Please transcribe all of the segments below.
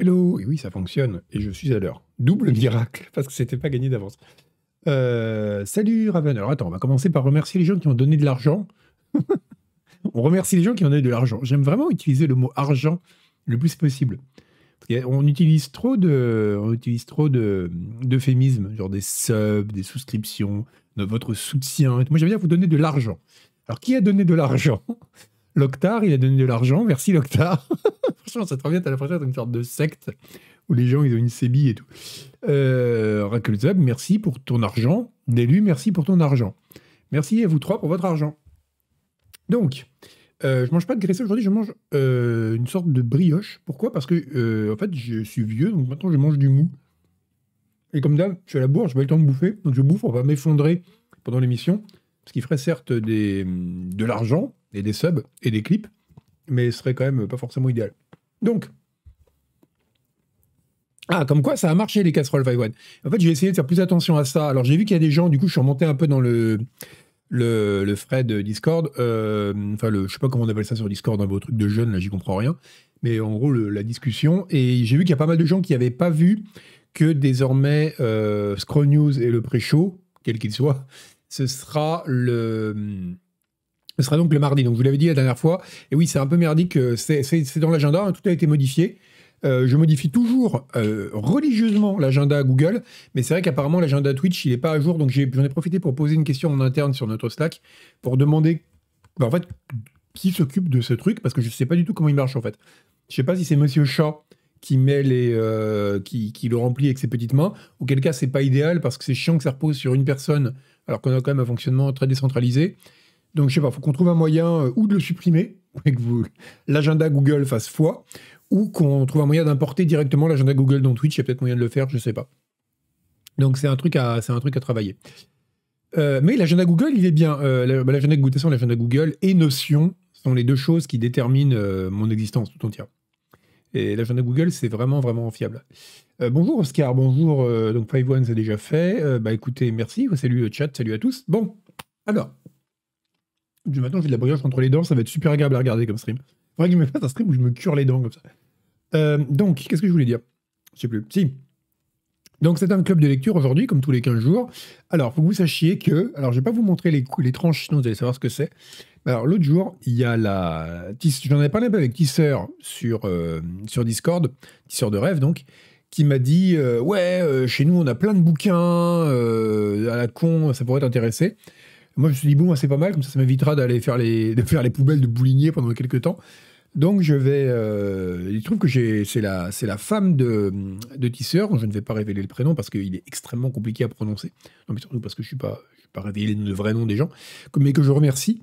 Hello oui, ça fonctionne, et je suis à l'heure. Double miracle, parce que c'était pas gagné d'avance. Euh, salut Raven. attends, on va commencer par remercier les gens qui ont donné de l'argent. on remercie les gens qui ont donné de l'argent. J'aime vraiment utiliser le mot argent le plus possible. on utilise trop de, utilise trop de d'euphémismes, genre des subs, des souscriptions, de votre soutien. Moi j'aime bien vous donner de l'argent. Alors qui a donné de l'argent Loctar, il a donné de l'argent, merci Loctar. Franchement, ça te revient, t'as la d'être une sorte de secte où les gens, ils ont une sébie et tout. Euh, merci pour ton argent. Délu, merci pour ton argent. Merci à vous trois pour votre argent. Donc, euh, je mange pas de graisse aujourd'hui, je mange euh, une sorte de brioche. Pourquoi Parce que, euh, en fait, je suis vieux, donc maintenant, je mange du mou. Et comme d'hab, je suis à la bourre, je pas le temps de bouffer, donc je bouffe, on va m'effondrer pendant l'émission, ce qui ferait certes de l'argent, et des subs et des clips, mais ce serait quand même pas forcément idéal. Donc, ah, comme quoi ça a marché les casseroles Vaiwan. En fait, j'ai essayé de faire plus attention à ça. Alors, j'ai vu qu'il y a des gens, du coup, je suis remonté un peu dans le, le, le frais de Discord. Euh, enfin, le, je sais pas comment on appelle ça sur Discord, un hein, beau truc de jeunes, là, j'y comprends rien. Mais en gros, la discussion. Et j'ai vu qu'il y a pas mal de gens qui n'avaient pas vu que désormais, euh, News et le pré-show, quel qu'il soit, ce sera le ce sera donc le mardi. Donc, je vous l'avais dit la dernière fois. Et oui, c'est un peu merdique. Euh, c'est dans l'agenda. Hein. tout a été modifié. Euh, je modifie toujours euh, religieusement l'agenda Google, mais c'est vrai qu'apparemment l'agenda Twitch il n'est pas à jour, donc j'en ai, profité pour poser une question en interne sur notre Slack pour demander bah, en fait qui s'occupe de ce truc parce que je ne sais pas du tout comment il marche en fait. Je ne sais pas si c'est Monsieur Chat qui met les qui, le remplit avec ses petites mains, auquel cas c'est pas idéal parce que c'est chiant que ça repose sur une personne alors qu'on a quand même un fonctionnement très décentralisé. Donc, je sais pas, faut qu'on trouve un moyen euh, ou de le supprimer, et vous, l'agenda Google fasse foi, ou qu'on trouve un moyen d'importer directement l'agenda Google dans Twitch. Il y a peut-être moyen de le faire, je sais pas. Donc, c'est un, truc à, c'est un truc à travailler. Euh, mais l'agenda Google, il est bien. Euh, bah, l'agenda Google, l'agenda Google et Notion sont les deux choses qui déterminent mon existence tout entière. Et l'agenda Google, c'est vraiment, vraiment fiable. bonjour Oscar, bonjour. donc, Five One, c'est déjà fait. bah écoutez, merci. Salut le chat, salut à tous. Bon, alors, du matin, je fais de la brioche entre les dents, ça va être super agréable à regarder comme stream. Faudrait que je me fasse un stream où je me cure les dents comme ça. Euh, donc, qu'est-ce que je voulais dire Je sais plus. Si. Donc, c'est un club de lecture aujourd'hui, comme tous les 15 jours. Alors, faut que vous sachiez que. Alors, je vais pas vous montrer les, les tranches, sinon vous allez savoir ce que c'est. Alors, l'autre jour, il y a la. J'en avais parlé un peu avec Tisseur sur, euh, sur Discord, Tisseur de rêve donc, qui m'a dit euh, Ouais, euh, chez nous, on a plein de bouquins à la con, ça pourrait t'intéresser. Moi, je me suis dit, bon, c'est pas mal, comme ça, ça m'évitera d'aller faire les, de faire les poubelles de Boulinier pendant quelques temps. Donc, je vais. Euh, il trouve que c'est la, la femme de, de Tisseur, je ne vais pas révéler le prénom parce qu'il est extrêmement compliqué à prononcer. Non, mais surtout parce que je ne suis pas, je pas le vrai nom des gens, mais que je remercie.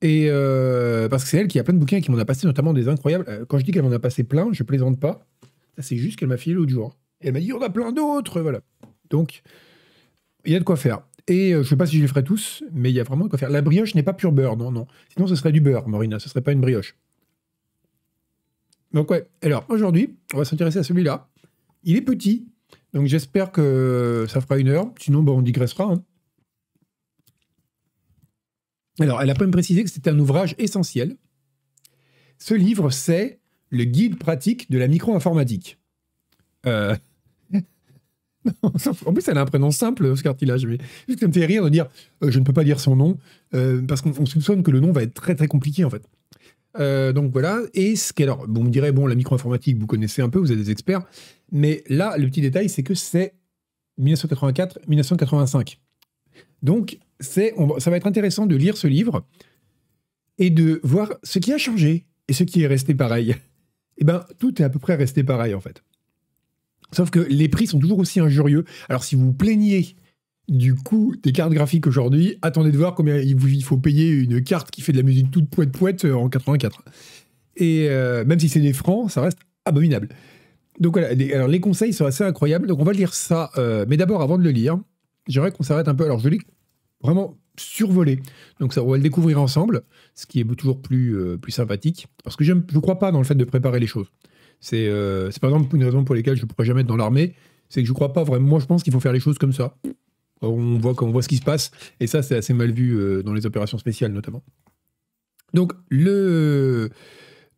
Et euh, parce que c'est elle qui a plein de bouquins et qui m'en a passé notamment des incroyables. Euh, quand je dis qu'elle m'en a passé plein, je plaisante pas. C'est juste qu'elle m'a filé l'autre jour. Et elle m'a dit, on a plein d'autres, voilà. Donc, il y a de quoi faire. Et je euh, je sais pas si je les ferai tous, mais il y a vraiment quoi faire. La brioche n'est pas pure beurre, non, non. Sinon, ce serait du beurre, Morina, ce serait pas une brioche. Donc ouais, alors aujourd'hui, on va s'intéresser à celui-là. Il est petit, donc j'espère que ça fera une heure, sinon bah, on digressera. Hein. Alors, elle a pas même précisé que c'était un ouvrage essentiel. Ce livre, c'est le guide pratique de la micro-informatique. Euh... en plus, elle a un prénom simple, ce cartilage, Mais juste ça me fait rire de dire euh, je ne peux pas dire son nom, euh, parce qu'on soupçonne que le nom va être très très compliqué en fait. Euh, donc voilà. Et ce qu'elle, alors, bon, me dirait, bon, la micro-informatique, vous connaissez un peu, vous êtes des experts. Mais là, le petit détail, c'est que c'est 1984-1985. Donc, c'est, ça va être intéressant de lire ce livre et de voir ce qui a changé et ce qui est resté pareil. Eh ben, tout est à peu près resté pareil en fait. Sauf que les prix sont toujours aussi injurieux. Alors si vous plaignez du coût des cartes graphiques aujourd'hui, attendez de voir combien il faut payer une carte qui fait de la musique toute poète-poète euh, en 84. Et euh, même si c'est des francs, ça reste abominable. Donc voilà, les, alors les conseils sont assez incroyables. Donc on va lire ça. Euh, mais d'abord, avant de le lire, j'aimerais qu'on s'arrête un peu. Alors je l'ai vraiment survolé. Donc ça, on va le découvrir ensemble, ce qui est toujours plus, plus sympathique. Parce que je ne crois pas dans le fait de préparer les choses. Euh, c'est par exemple une raison pour laquelle je ne pourrais jamais être dans l'armée, c'est que je ne crois pas vraiment. Moi, je pense qu'il faut faire les choses comme ça. On voit, on voit ce qui se passe, et ça, c'est assez mal vu euh, dans les opérations spéciales notamment. Donc, le,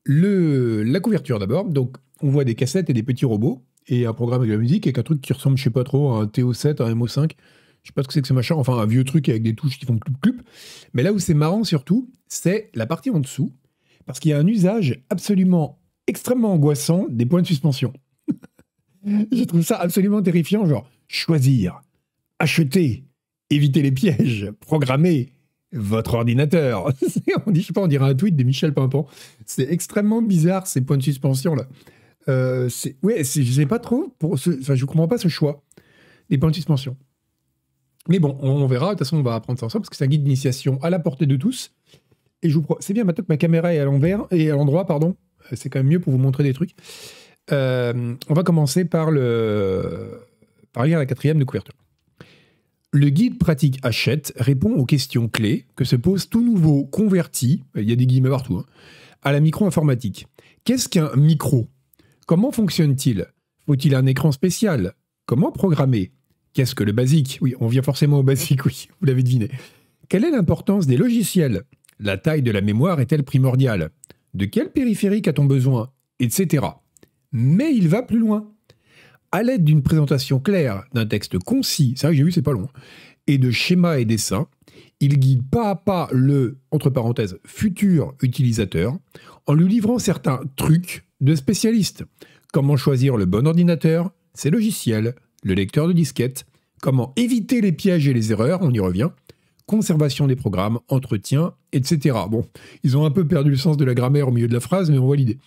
le, la couverture d'abord. Donc, on voit des cassettes et des petits robots, et un programme de la musique, et un truc qui ressemble, je ne sais pas trop, à un TO7, un MO5. Je sais pas ce que c'est que ce machin, enfin un vieux truc avec des touches qui font clup clup. Mais là où c'est marrant surtout, c'est la partie en dessous, parce qu'il y a un usage absolument extrêmement angoissant des points de suspension. je trouve ça absolument terrifiant, genre choisir, acheter, éviter les pièges, programmer votre ordinateur. on dit, je pas, on dirait un tweet de Michel Pimpon. C'est extrêmement bizarre ces points de suspension là. Euh, ouais, je sais pas trop. Pour ce, enfin, je comprends pas ce choix des points de suspension. Mais bon, on, verra. De toute façon, on va apprendre ça ensemble parce que c'est un guide d'initiation à la portée de tous. Et je vous c'est bien maintenant que ma caméra est à l'envers et à l'endroit, pardon. C'est quand même mieux pour vous montrer des trucs. Euh, on va commencer par, le, par la quatrième de couverture. Le guide pratique Hachette répond aux questions clés que se pose tout nouveau converti, il y a des guillemets partout, hein, à la micro-informatique. Qu'est-ce qu'un micro Comment fonctionne-t-il Faut-il un écran spécial Comment programmer Qu'est-ce que le basique Oui, on vient forcément au basique, oui, vous l'avez deviné. Quelle est l'importance des logiciels La taille de la mémoire est-elle primordiale de quel périphérique a-t-on besoin, etc. Mais il va plus loin. À l'aide d'une présentation claire, d'un texte concis, c'est que j'ai vu, c'est pas long, hein, et de schémas et dessins, il guide pas à pas le, entre parenthèses, futur utilisateur en lui livrant certains trucs de spécialiste. Comment choisir le bon ordinateur, ses logiciels, le lecteur de disquette, comment éviter les pièges et les erreurs, on y revient, conservation des programmes, entretien, etc. Bon, ils ont un peu perdu le sens de la grammaire au milieu de la phrase, mais on voit l'idée.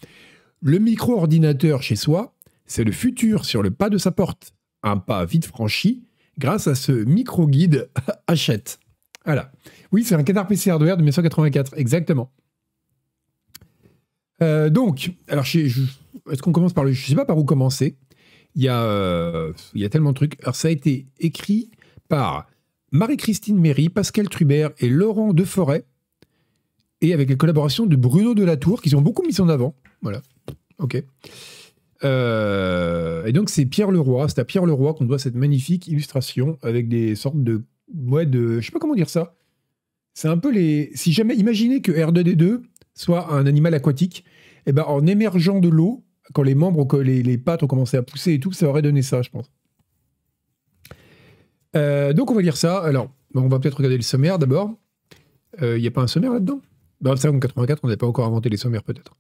Le micro-ordinateur chez soi, c'est le futur sur le pas de sa porte. Un pas vite franchi grâce à ce micro-guide Hachette. Voilà. Oui, c'est un canard PC hardware de 1984, exactement. Euh, donc, alors, est-ce qu'on commence par le. Je ne sais pas par où commencer. Il y, a, euh, il y a tellement de trucs. Alors, ça a été écrit par Marie-Christine Méry, Pascal Trubert et Laurent Deforêt, et avec la collaboration de Bruno Delatour, qu'ils ont beaucoup mis en avant. Voilà. OK. Euh, et donc, c'est Pierre Leroy, c'est à Pierre Leroy qu'on doit cette magnifique illustration avec des sortes de. Ouais, de. Je sais pas comment dire ça. C'est un peu les. Si jamais. Imaginez que R2D2 soit un animal aquatique, et eh ben en émergeant de l'eau, quand les membres, les, les pattes ont commencé à pousser et tout, ça aurait donné ça, je pense. Euh, donc on va lire ça. Alors, on va peut-être regarder le sommaire d'abord. Il euh, n'y a pas un sommaire là-dedans Dans le 84, on n'avait pas encore inventé les sommaires peut-être.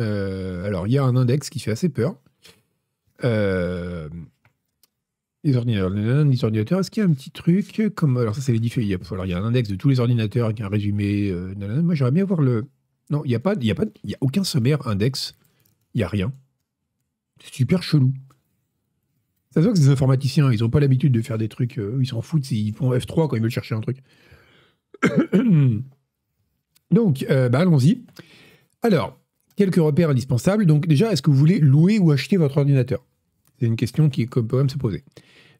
Euh, alors, il y a un index qui fait assez peur. les ordinateurs, est-ce qu'il y a un petit truc comme... Alors ça, c'est les différents... Il y a un index de tous les ordinateurs avec un résumé. moi, j'aimerais bien voir le... Non, il n'y a, pas, y a, pas, y a aucun sommaire index. Il n'y a rien. C'est super chelou. Ça se voit que ces informaticiens, ils n'ont pas l'habitude de faire des trucs, euh, ils s'en foutent, s'ils font F3 quand ils veulent chercher un truc. Donc, euh, bah, allons-y. Alors, quelques repères indispensables. Donc déjà, est-ce que vous voulez louer ou acheter votre ordinateur C'est une question qui peut même se poser.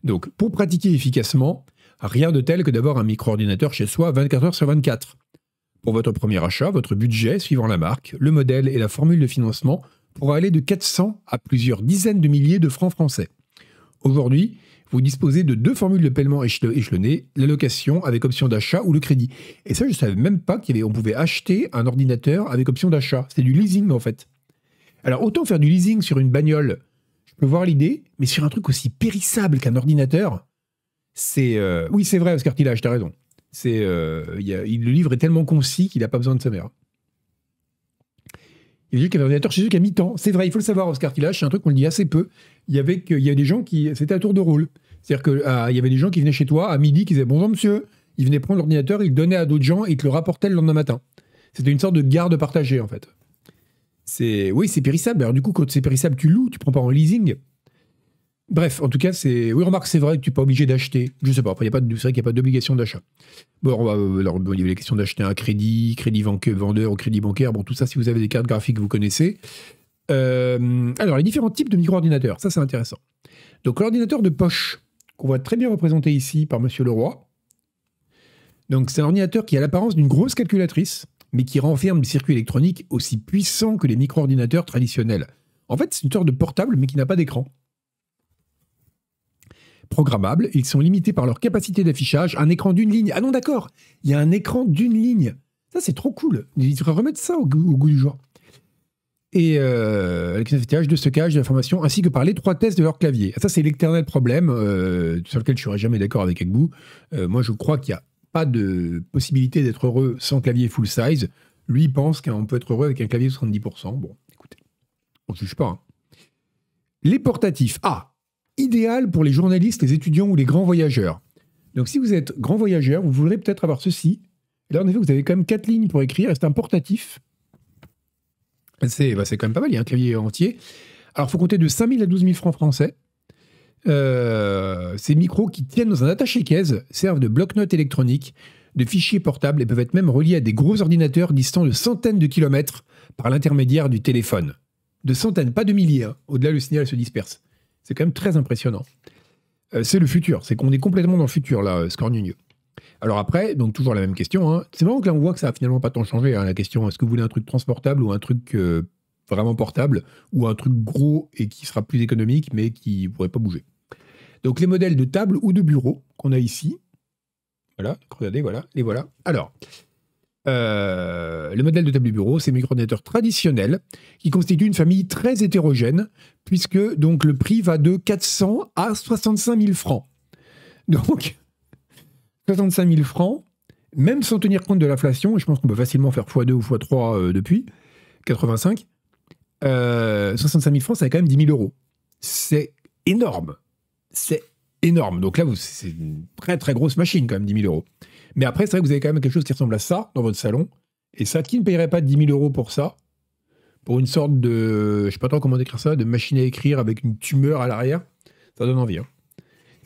Donc, pour pratiquer efficacement, rien de tel que d'avoir un micro-ordinateur chez soi 24 heures sur 24. Pour votre premier achat, votre budget, suivant la marque, le modèle et la formule de financement, pourra aller de 400 à plusieurs dizaines de milliers de francs français. Aujourd'hui, vous disposez de deux formules de paiement échelonnées, l'allocation avec option d'achat ou le crédit. Et ça, je ne savais même pas qu'on pouvait acheter un ordinateur avec option d'achat. C'était du leasing, en fait. Alors, autant faire du leasing sur une bagnole, je peux voir l'idée, mais sur un truc aussi périssable qu'un ordinateur, c'est... Euh, oui, c'est vrai, Oscar Tillage, as raison. Euh, le livre est tellement concis qu'il n'a pas besoin de mère. Il dit qu'il y avait un ordinateur chez eux qui a mi-temps. C'est vrai, il faut le savoir, Oscar Tillage, c'est un truc qu'on le dit assez peu. Il y avait, il y des gens qui. C'était à tour de rôle. C'est-à-dire qu'il ah, y avait des gens qui venaient chez toi à midi, qui disaient Bonjour monsieur. Ils venaient prendre l'ordinateur, ils le donnaient à d'autres gens et ils te le rapportaient le lendemain matin. C'était une sorte de garde partagée, en fait. C'est Oui, c'est périssable. Alors, du coup, quand c'est périssable, tu loues, tu prends pas en leasing. Bref, en tout cas, c'est. Oui, remarque, c'est vrai que tu n'es pas obligé d'acheter. Je ne sais pas. Après, a pas c'est vrai qu'il n'y a pas d'obligation d'achat. Bon, alors, euh, il y a la question d'acheter un crédit, crédit vendeur ou crédit bancaire. Bon, tout ça, si vous avez des cartes graphiques, vous connaissez. Euh, alors, les différents types de micro-ordinateurs, ça, c'est intéressant. Donc, l'ordinateur de poche, qu'on voit très bien représenté ici par Monsieur Leroy. Donc, c'est un ordinateur qui a l'apparence d'une grosse calculatrice, mais qui renferme le circuit électronique aussi puissant que les micro-ordinateurs traditionnels. En fait, c'est une sorte de portable, mais qui n'a pas d'écran programmables ils sont limités par leur capacité d'affichage. Un écran d'une ligne. Ah non, d'accord, il y a un écran d'une ligne. Ça, c'est trop cool. Il faudrait remettre ça au goût, du jour. Et euh, avec avec affichage de stockage d'informations, ainsi que par l'étroitesse de leur clavier. Ça, c'est l'éternel problème euh, sur lequel je ne serais jamais d'accord avec Agbou. Euh, moi, je crois qu'il n'y a pas de possibilité d'être heureux sans clavier full size. Lui, pense qu'on peut être heureux avec un clavier de 70%. Bon, écoutez, on ne juge pas. Hein. Les portatifs. Ah, idéal pour les journalistes, les étudiants ou les grands voyageurs. Donc si vous êtes grand voyageur, vous voudrez peut-être avoir ceci. Là, en effet, vous avez quand même quatre lignes pour écrire, c'est un portatif. Bah, c'est quand même pas mal, il y a un clavier entier. Alors, il faut compter de 5 000 à 12 000 francs français. Euh, ces micros qui tiennent dans un attaché-caisse servent de bloc-notes électroniques, de fichiers portables et peuvent être même reliés à des gros ordinateurs distants de centaines de kilomètres par l'intermédiaire du téléphone. De centaines, pas de milliers, hein. au-delà le signal se disperse. C'est quand même très impressionnant. Euh, c'est le futur. C'est qu'on est complètement dans le futur, là, euh, Alors après, donc toujours la même question. Hein. C'est marrant que là, on voit que ça a finalement pas tant changé. Hein, la question, est-ce que vous voulez un truc transportable ou un truc euh, vraiment portable ou un truc gros et qui sera plus économique mais qui ne pourrait pas bouger Donc les modèles de table ou de bureau qu'on a ici. Voilà, regardez, voilà, les voilà. Alors, euh, le modèle de table et bureau, c'est micro-ordinateurs traditionnels qui constituent une famille très hétérogène puisque donc le prix va de 400 à 65 000 francs. Donc, 65 000 francs, même sans tenir compte de l'inflation, et je pense qu'on peut facilement faire x2 ou x3 euh, depuis, 85, 65 000 francs, ça quand même 10 000 euros. C'est énorme. C'est énorme. Donc là, c'est une très très grosse machine quand même, 10 000 euros. Mais après, c'est vrai que vous avez quand même quelque chose qui ressemble à ça dans votre salon. Et ça, qui ne paierait pas 10 000 euros pour ça pour une sorte de, je sais pas trop comment décrire ça, de machine à écrire avec une tumeur à l'arrière. Ça donne envie. Hein.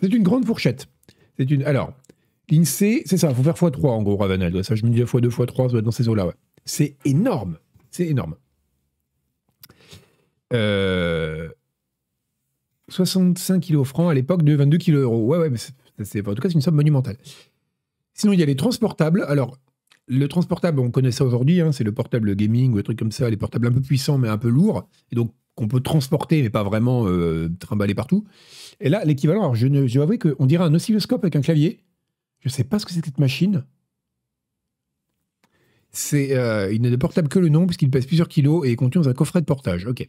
C'est une grande fourchette. C'est une. Alors, l'INSEE, c'est ça, il faut faire x3 en gros, Ravenel. Ça, je me dis x2, x3, ça doit être dans ces eaux-là. Ouais. C'est énorme. C'est énorme. Euh... 65 kilos francs à l'époque de 22 kilos euros. Ouais, ouais, mais c'est, en tout cas, c'est une somme monumentale. Sinon, il y a les transportables. Alors, le transportable, on connaît ça aujourd'hui, hein, c'est le portable gaming ou des trucs comme ça, les portables un peu puissants mais un peu lourds, et donc qu'on peut transporter mais pas vraiment euh, trimballer partout. Et là, l'équivalent, alors je, ne, dois avouer qu'on dirait un oscilloscope avec un clavier. Je ne sais pas ce que c'est cette machine. C'est, euh, il n'est de portable que le nom puisqu'il pèse plusieurs kilos et est dans un coffret de portage. Ok.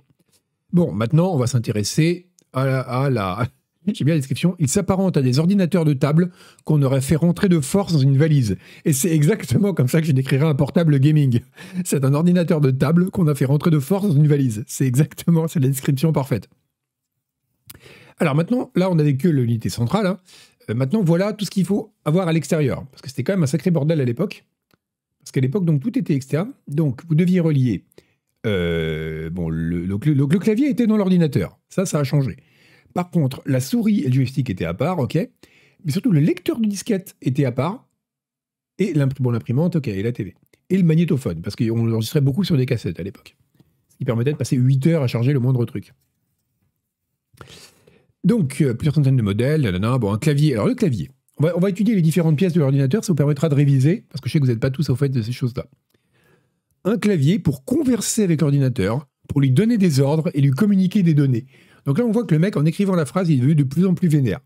Bon, maintenant, on va s'intéresser à à la, j'ai bien la description, il s'apparente à des ordinateurs de table qu'on aurait fait rentrer de force dans une valise. Et c'est exactement comme ça que je décrirais un portable gaming. C'est un ordinateur de table qu'on a fait rentrer de force dans une valise. C'est exactement, c'est la description parfaite. Alors maintenant, là on n'avait que l'unité centrale. Hein. Euh, maintenant, voilà tout ce qu'il faut avoir à l'extérieur. Parce que c'était quand même un sacré bordel à l'époque. Parce qu'à l'époque, donc tout était externe. Donc vous deviez relier. Euh, bon, le clavier était dans l'ordinateur. Ça, ça a changé. Par contre, la souris et le joystick étaient à part, ok. Mais surtout, le lecteur de disquette était à part. Et l'imprimante, ok, et la TV. Et le magnétophone, parce qu'on enregistrait beaucoup sur des cassettes à l'époque. Ce qui permettait de passer 8 heures à charger le moindre truc. Donc, euh, plusieurs centaines de modèles, bon, un clavier. Alors, le clavier. On va, on va étudier les différentes pièces de l'ordinateur, ça vous permettra de réviser, parce que je sais que vous n'êtes pas tous au fait de ces choses-là. Un clavier pour converser avec l'ordinateur, pour lui donner des ordres et lui communiquer des données. Donc là, on voit que le mec, en écrivant la phrase, il est devenu de plus en plus vénère.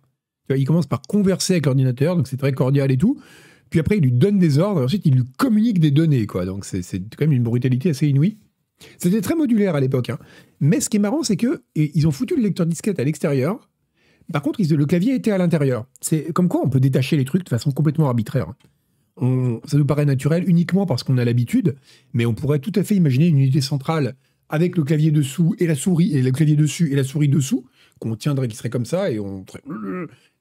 il commence par converser avec l'ordinateur, donc c'est très cordial et tout. Puis après, il lui donne des ordres, et ensuite, il lui communique des données, quoi. Donc c'est quand même une brutalité assez inouïe. C'était très modulaire à l'époque. Hein. Mais ce qui est marrant, c'est que ils ont foutu le lecteur disquette à l'extérieur. Par contre, le clavier était à l'intérieur. C'est comme quoi on peut détacher les trucs de façon complètement arbitraire. Hein. ça nous paraît naturel uniquement parce qu'on a l'habitude, mais on pourrait tout à fait imaginer une unité centrale avec le clavier dessous et la souris, et le clavier dessus et la souris dessous, qu'on tiendrait, qui serait comme ça, et on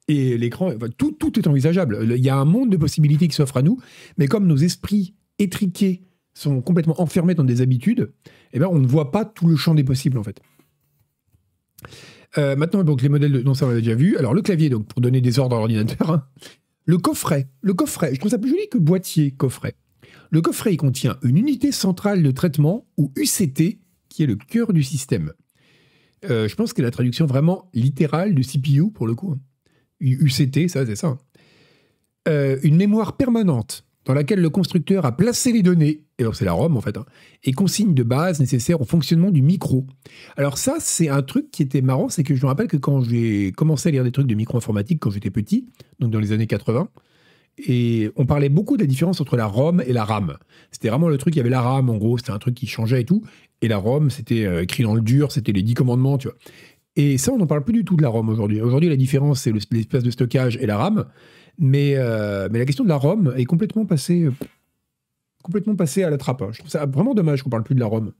et l'écran, tout, tout est envisageable. Il y a un monde de possibilités qui s'offre à nous, mais comme nos esprits étriqués sont complètement enfermés dans des habitudes, eh ben, on ne voit pas tout le champ des possibles en fait. Euh, maintenant, donc, les modèles de, dont ça on l'a déjà vu. Alors, le clavier, donc, pour donner des ordres à l'ordinateur. Hein. Le coffret. Le coffret. Je trouve ça plus joli que boîtier, coffret. Le coffret, il contient une unité centrale de traitement, ou UCT, qui est le cœur du système. Euh, je pense que la traduction vraiment littérale du CPU, pour le coup, hein. UCT, ça c'est ça. Hein. Euh, une mémoire permanente dans laquelle le constructeur a placé les données, et c'est la ROM en fait, hein, et consignes de base nécessaire au fonctionnement du micro. Alors ça, c'est un truc qui était marrant, c'est que je me rappelle que quand j'ai commencé à lire des trucs de micro-informatique quand j'étais petit, donc dans les années 80, et on parlait beaucoup de la différence entre la ROM et la RAM. C'était vraiment le truc, il y avait la RAM en gros, c'était un truc qui changeait et tout. Et la ROM, c'était euh, écrit dans le dur, c'était les dix commandements, tu vois. Et ça, on n'en parle plus du tout de la ROM aujourd'hui. Aujourd'hui, la différence, c'est l'espace de stockage et la RAM. Euh, mais, la question de la ROM est complètement passée, complètement passée à la trappe. Hein. Je trouve ça vraiment dommage qu'on parle plus de la ROM.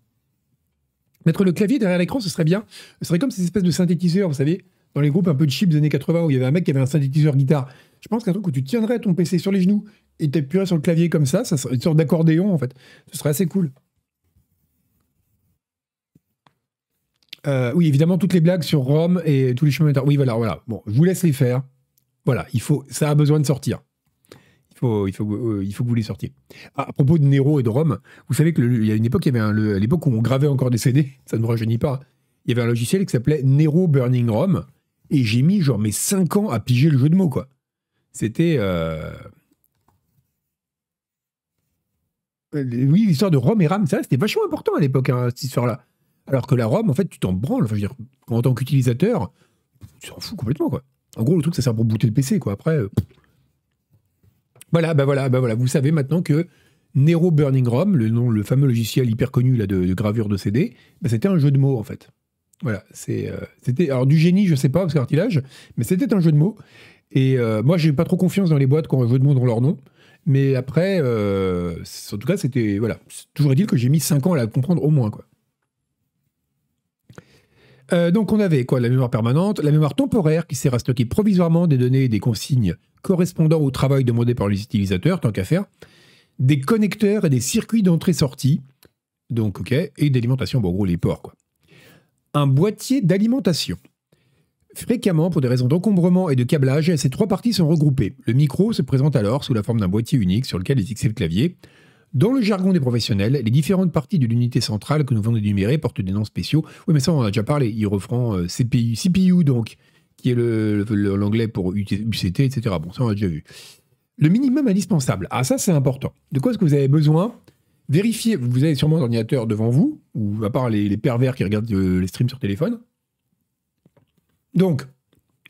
Mettre le clavier derrière l'écran, ce serait bien. Ce serait comme ces espèces de synthétiseurs, vous savez, dans les groupes un peu de chips des années 80 où il y avait un mec qui avait un synthétiseur guitare. Je pense qu'un truc où tu tiendrais ton PC sur les genoux et t'appuierais sur le clavier comme ça, ça serait une sorte d'accordéon en fait. Ce serait assez cool. Euh, oui, évidemment, toutes les blagues sur Rome et tous les chemins. Oui, voilà, voilà. Bon, je vous laisse les faire. Voilà, il faut, ça a besoin de sortir. Il faut, il faut, euh, il faut que vous les sortiez. Ah, à propos de Nero et de Rome, vous savez qu'il y a une époque, il y avait l'époque où on gravait encore des CD, ça ne me rajeunit pas. Il y avait un logiciel qui s'appelait Nero Burning Rome, et j'ai mis genre mes 5 ans à piger le jeu de mots, quoi. C'était. Euh, euh, oui, l'histoire de Rome et ram ça, c'était vachement important à l'époque, hein, cette histoire-là. Alors que la Rome, en fait, tu t'en branles. Enfin, je veux dire, en tant qu'utilisateur, tu t'en fous complètement, quoi. En gros, le truc, ça sert pour booter le PC, quoi. Après. Euh, voilà, bah voilà, bah voilà. Vous savez maintenant que Nero Burning Rome, le, nom, le fameux logiciel hyper connu là, de, gravure de CD, bah, c'était un jeu de mots, en fait. Voilà, euh, c'était alors du génie, je sais pas, parce cartilage, mais c'était un jeu de mots. Et moi, euh, moi, j'ai pas trop confiance dans les boîtes quand un jeu de mots dans leur nom. Mais après, euh, en tout cas, c'était voilà, toujours dit que j'ai mis 5 ans à la comprendre au moins quoi. donc on avait quoi la mémoire permanente, la mémoire temporaire qui sert à stocker provisoirement des données et des consignes correspondant au travail demandé par les utilisateurs, tant qu'à faire, des connecteurs et des circuits d'entrée-sortie, donc ok, et d'alimentation, bon, en gros les ports quoi un boîtier d'alimentation. Fréquemment, pour des raisons d'encombrement et de câblage, ces trois parties sont regroupées. Le micro se présente alors sous la forme d'un boîtier unique sur lequel est fixé le clavier. Dans le jargon des professionnels, les différentes parties de l'unité centrale que nous venons d'énumérer portent des noms spéciaux. Oui, mais ça, on en a déjà parlé. Il reprend euh, CPU, CPU donc, qui est l'anglais pour UCT, etc. Bon, ça, on a déjà vu. Le minimum indispensable. Ah, ça, c'est important. De quoi est-ce que vous avez besoin vérifiez, vous avez sûrement un ordinateur devant vous, ou à part les, pervers qui regardent euh, les streams sur téléphone. Donc,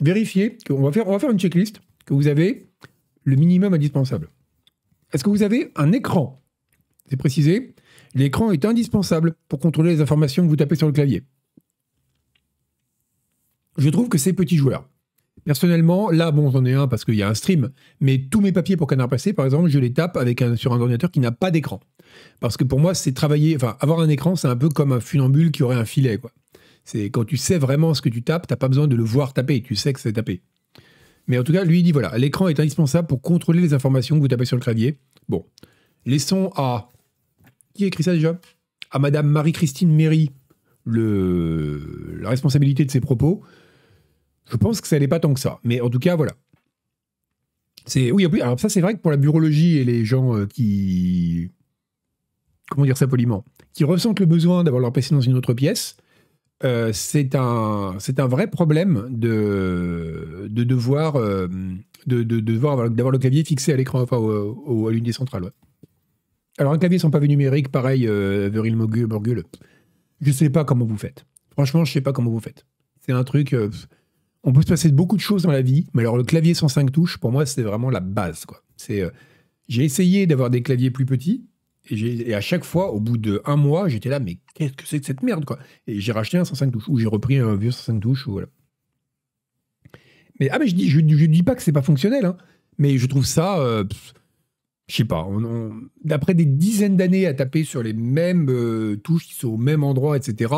vérifiez va faire, on va faire une checklist que vous avez le minimum indispensable. Est-ce que vous avez un écran C'est précisé. L'écran est indispensable pour contrôler les informations que vous tapez sur le clavier. Je trouve que c'est petit joueur. Personnellement, là, bon, j'en ai un parce qu'il y a un stream, mais tous mes papiers pour Canard Passé, par exemple, je les tape avec un, sur un ordinateur qui n'a pas d'écran. Parce que pour moi, c'est travailler, enfin, avoir un écran, c'est un peu comme un funambule qui aurait un filet, quoi. C'est quand tu sais vraiment ce que tu tapes, t'as pas besoin de le voir taper, tu sais que c'est tapé. Mais en tout cas, lui, il dit voilà, l'écran est indispensable pour contrôler les informations que vous tapez sur le clavier. Bon, laissons à. Qui écrit ça déjà À Madame Marie-Christine Méry, le... la responsabilité de ses propos. Je pense que ça n'est pas tant que ça. Mais en tout cas, voilà. C'est oui, alors ça c'est vrai que pour la bureologie et les gens euh, qui comment dire ça poliment, qui ressentent le besoin d'avoir leur PC dans une autre pièce, euh, c'est un c'est un vrai problème de de devoir euh, de, devoir d'avoir le clavier fixé à l'écran enfin à l'unité centrale. Ouais. Alors un clavier sans pavé numérique, pareil, euh, Veril Mogul, Je sais pas comment vous faites. Franchement, je sais pas comment vous faites. C'est un truc on peut se passer de beaucoup de choses dans la vie, mais alors le clavier 105 touches, pour moi, c'est vraiment la base. Quoi. C'est, euh, j'ai essayé d'avoir des claviers plus petits, et, à chaque fois, au bout de un mois, j'étais là, mais qu'est-ce que c'est que cette merde quoi Et j'ai racheté un 105 touches, ou j'ai repris un vieux 105 touches, ou voilà. Mais, ah, mais je dis, je, dis pas que c'est pas fonctionnel, hein, mais je trouve ça, Je euh, je sais pas, d'après des dizaines d'années à taper sur les mêmes euh, touches qui sont au même endroit, etc.,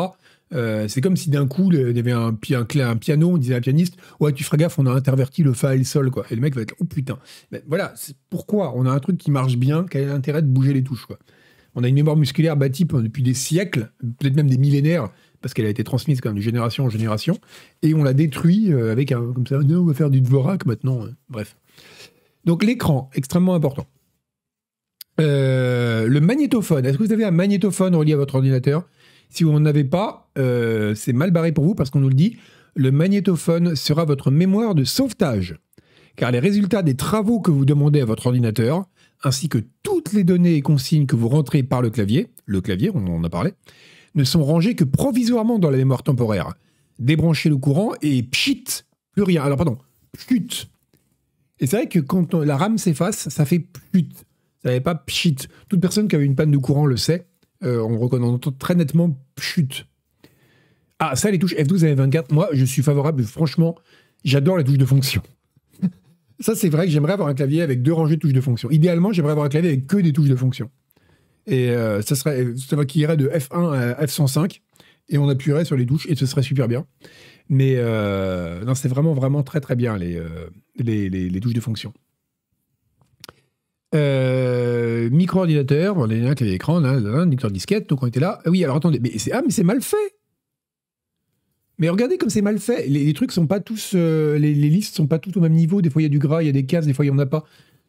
euh, c'est comme si d'un coup, il y avait un, un, un, piano, on disait à un pianiste Ouais, tu feras gaffe, on a interverti le Fa et le Sol, quoi. Et le mec va être Oh putain. voilà, c'est pourquoi on a un truc qui marche bien, quel est l'intérêt de bouger les touches, quoi. On a une mémoire musculaire bâtie depuis des siècles, peut-être même des millénaires, parce qu'elle a été transmise quand même de génération en génération, et on la détruit euh, avec un, comme ça, on va faire du Dvorak maintenant, hein. bref. Donc l'écran, extrêmement important. Euh, le magnétophone. Est-ce que vous avez un magnétophone relié à votre ordinateur si vous n'en avez pas, euh, c'est mal barré pour vous parce qu'on nous le dit, le magnétophone sera votre mémoire de sauvetage. Car les résultats des travaux que vous demandez à votre ordinateur, ainsi que toutes les données et consignes que vous rentrez par le clavier, le clavier, on en a parlé, ne sont rangés que provisoirement dans la mémoire temporaire. Débranchez le courant et pchit, plus rien. Alors pardon, pchut. Et c'est vrai que quand la RAM s'efface, ça fait pchit. Ça n'avait pas pchit. Toute personne qui avait une panne de courant le sait. Euh, on reconnaît très nettement chute. Ah, ça, les touches F12 et F24, moi, je suis favorable. Franchement, j'adore les touches de fonction. ça, c'est vrai que j'aimerais avoir un clavier avec deux rangées de touches de fonction. Idéalement, j'aimerais avoir un clavier avec que des touches de fonction. Et euh, ça serait, ça qui irait de F1 à F105, et on appuierait sur les touches, et ce serait super bien. Mais euh, non, c'est vraiment, vraiment très, très bien, les, les touches de fonction. Euh, micro-ordinateur, on a un lecteur disquette, donc on était là. Ah oui, alors attendez, mais c'est ah, mais c'est mal fait. Mais regardez comme c'est mal fait. Les, trucs sont pas tous, euh, les, listes sont pas toutes au même niveau. Des fois il y a du gras, il y a des cases, des fois il y en a pas.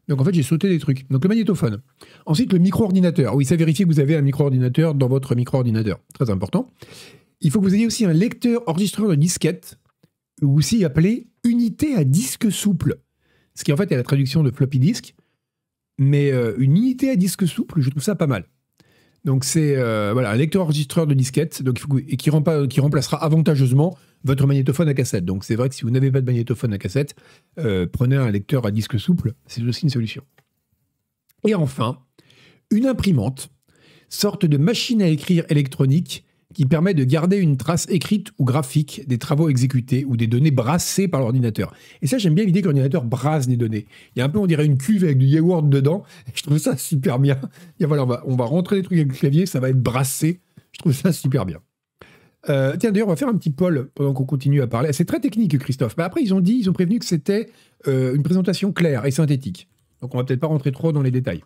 Donc en fait j'ai sauté des trucs. Donc le magnétophone. Ensuite le micro-ordinateur. Oui, ça vérifie que vous avez un micro-ordinateur dans votre micro-ordinateur. Très important. Il faut que vous ayez aussi un lecteur enregistreur de disquette, ou aussi appelé unité à disque souple. Ce qui en fait est la traduction de floppy disk mais euh, une unité à disque souple, je trouve ça pas mal. Donc c'est euh, voilà, un lecteur enregistreur de disquettes et qui, remplacera avantageusement votre magnétophone à cassette. Donc c'est vrai que si vous n'avez pas de magnétophone à cassette, euh, prenez un lecteur à disque souple, c'est aussi une solution. Et enfin, une imprimante, sorte de machine à écrire électronique qui permet de garder une trace écrite ou graphique des travaux exécutés ou des données brassées par l'ordinateur. Et ça, j'aime bien l'idée que l'ordinateur brasse des données. Il y a un peu, on dirait, une cuve avec du yaourt dedans. je trouve ça super bien. Et voilà, on va, on va rentrer des trucs avec le clavier, ça va être brassé. Je trouve ça super bien. Euh, tiens, d'ailleurs, on va faire un petit poll pendant qu'on continue à parler. C'est très technique, Christophe. Mais après, ils ont dit, ils ont prévenu que c'était euh, une présentation claire et synthétique. Donc, on va peut-être pas rentrer trop dans les détails.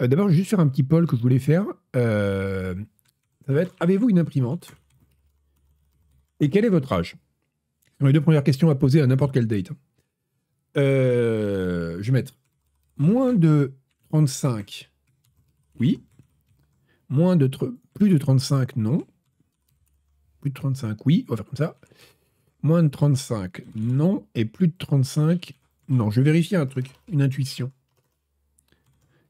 Euh, d'abord, juste faire un petit poll que je voulais faire. Ça va être avez-vous une imprimante Et quel est votre âge les deux premières questions à poser à n'importe quel date. Euh, je vais mettre moins de 35, oui. Moins de plus de 35, non. Plus de 35, oui. On va faire comme ça. Moins de 35, non. Et plus de 35, non. Je vais vérifier un truc, une intuition.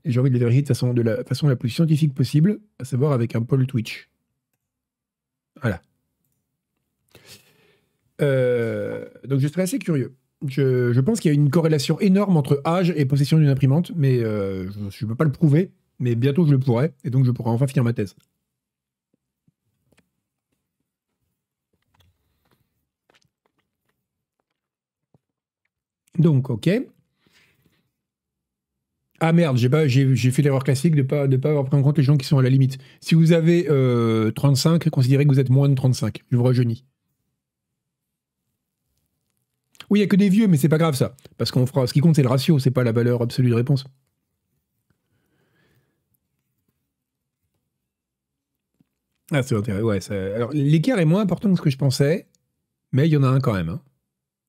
Et j'ai envie de les vérifier de, la façon la plus scientifique possible, à savoir avec un poll Twitch. Voilà. Euh, donc je serais assez curieux. Je, pense qu'il y a une corrélation énorme entre âge et possession d'une imprimante, mais euh, je ne peux pas le prouver, mais bientôt je le pourrai, et donc je pourrai enfin finir ma thèse. Donc, ok. Ah merde, j'ai, pas, j'ai, fait l'erreur classique de ne pas, de pas avoir pris en compte les gens qui sont à la limite. Si vous avez 35, euh, considérez que vous êtes moins de 35. Je vous rajeunis. Oui, il n'y a que des vieux, mais c'est pas grave ça. Parce qu'on fera. Ce qui compte, c'est le ratio, c'est pas la valeur absolue de réponse. Ah, c'est intéressant. Alors, l'écart est moins important que ce que je pensais, mais il y en a un quand même. Hein.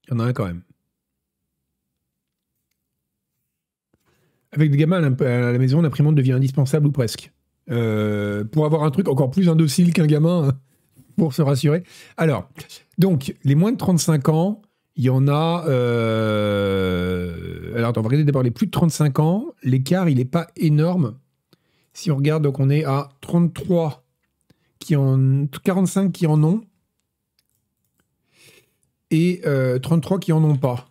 Il y en a un quand même. avec des gamins à la maison, l'imprimante devient indispensable ou presque. Euh, pour avoir un truc encore plus indocile qu'un gamin, pour se rassurer. Alors, donc, les moins de 35 ans, il y en a. Euh, alors, attends, on va regarder d'abord les plus de 35 ans. L'écart, il n'est pas énorme. Si on regarde, donc, on est à 33 qui en. 45 qui en ont. Et 33 euh, qui en ont pas.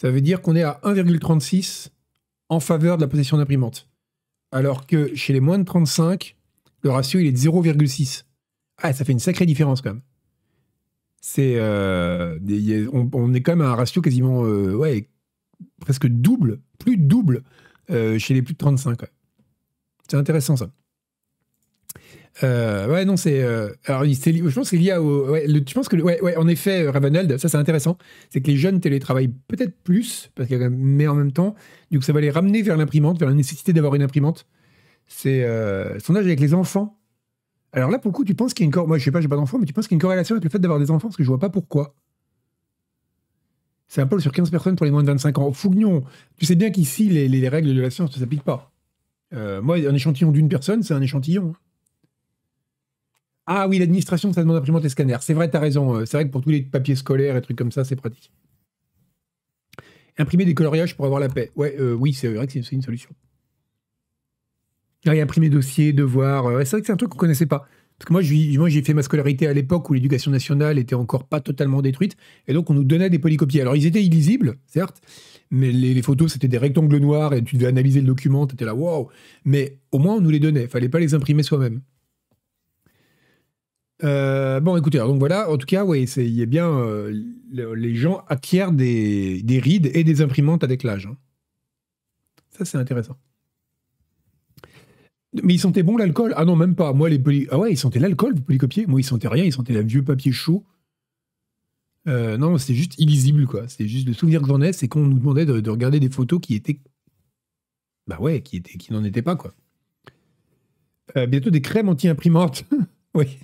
Ça veut dire qu'on est à 1,36 en faveur de la possession d'imprimante. Alors que chez les moins de 35, le ratio il est de 0,6. Ah, ça fait une sacrée différence quand même. C'est, euh, on, est quand même à un ratio quasiment euh, ouais, presque double, plus double euh, chez les plus de 35. C'est intéressant ça. Euh, ouais, non, c'est. Euh, alors, je pense qu'il y a... tu penses que. Ouais, en effet, euh, Ravenel ça c'est intéressant. C'est que les jeunes télétravaillent peut-être plus, parce qu'il mais en même temps, du coup, ça va les ramener vers l'imprimante, vers la nécessité d'avoir une imprimante. C'est son âge avec les enfants. Alors là, pour le coup, tu penses qu'il y a une corrélation. Moi, je sais pas, j'ai pas d'enfants, mais tu penses qu'il y a une corrélation avec le fait d'avoir des enfants, parce que je vois pas pourquoi. C'est un pôle sur 15 personnes pour les moins de 25 ans. Fougnon, tu sais bien qu'ici, les, règles de la science ne s'appliquent pas. moi, un échantillon d'une personne, c'est un échantillon. Hein. Ah oui, l'administration, ça demande d'imprimer et scanners. C'est vrai, tu raison. Euh, c'est vrai que pour tous les papiers scolaires et trucs comme ça, c'est pratique. Imprimer des coloriages pour avoir la paix. Ouais, euh, oui, c'est vrai que c'est une solution. et imprimer dossiers, devoirs. Euh, c'est vrai que c'est un truc qu'on connaissait pas. Parce que moi, j'ai, moi, fait ma scolarité à l'époque où l'éducation nationale était encore pas totalement détruite. Et donc, on nous donnait des polycopies. Alors, ils étaient illisibles, certes, mais les, photos, c'était des rectangles noirs et tu devais analyser le document. Tu étais là, waouh Mais au moins, on nous les donnait. fallait pas les imprimer soi-même. Euh, bon, écoutez, donc voilà, en tout cas, oui, c'est il est bien, euh, les gens acquièrent des, des, rides et des imprimantes avec l'âge. Hein. Ça, c'est intéressant. Mais ils sentaient bon l'alcool Ah non, même pas. Moi, les Ah ouais, ils sentaient l'alcool, vous polycopiez Moi, ils sentaient rien, ils sentaient le vieux papier chaud. Euh, non, c'était juste illisible, quoi. C'est juste le souvenir que j'en ai, c'est qu'on nous demandait de, regarder des photos qui étaient. Bah ouais, qui, étaient, qui n'en étaient pas, quoi. bientôt des crèmes anti-imprimantes. oui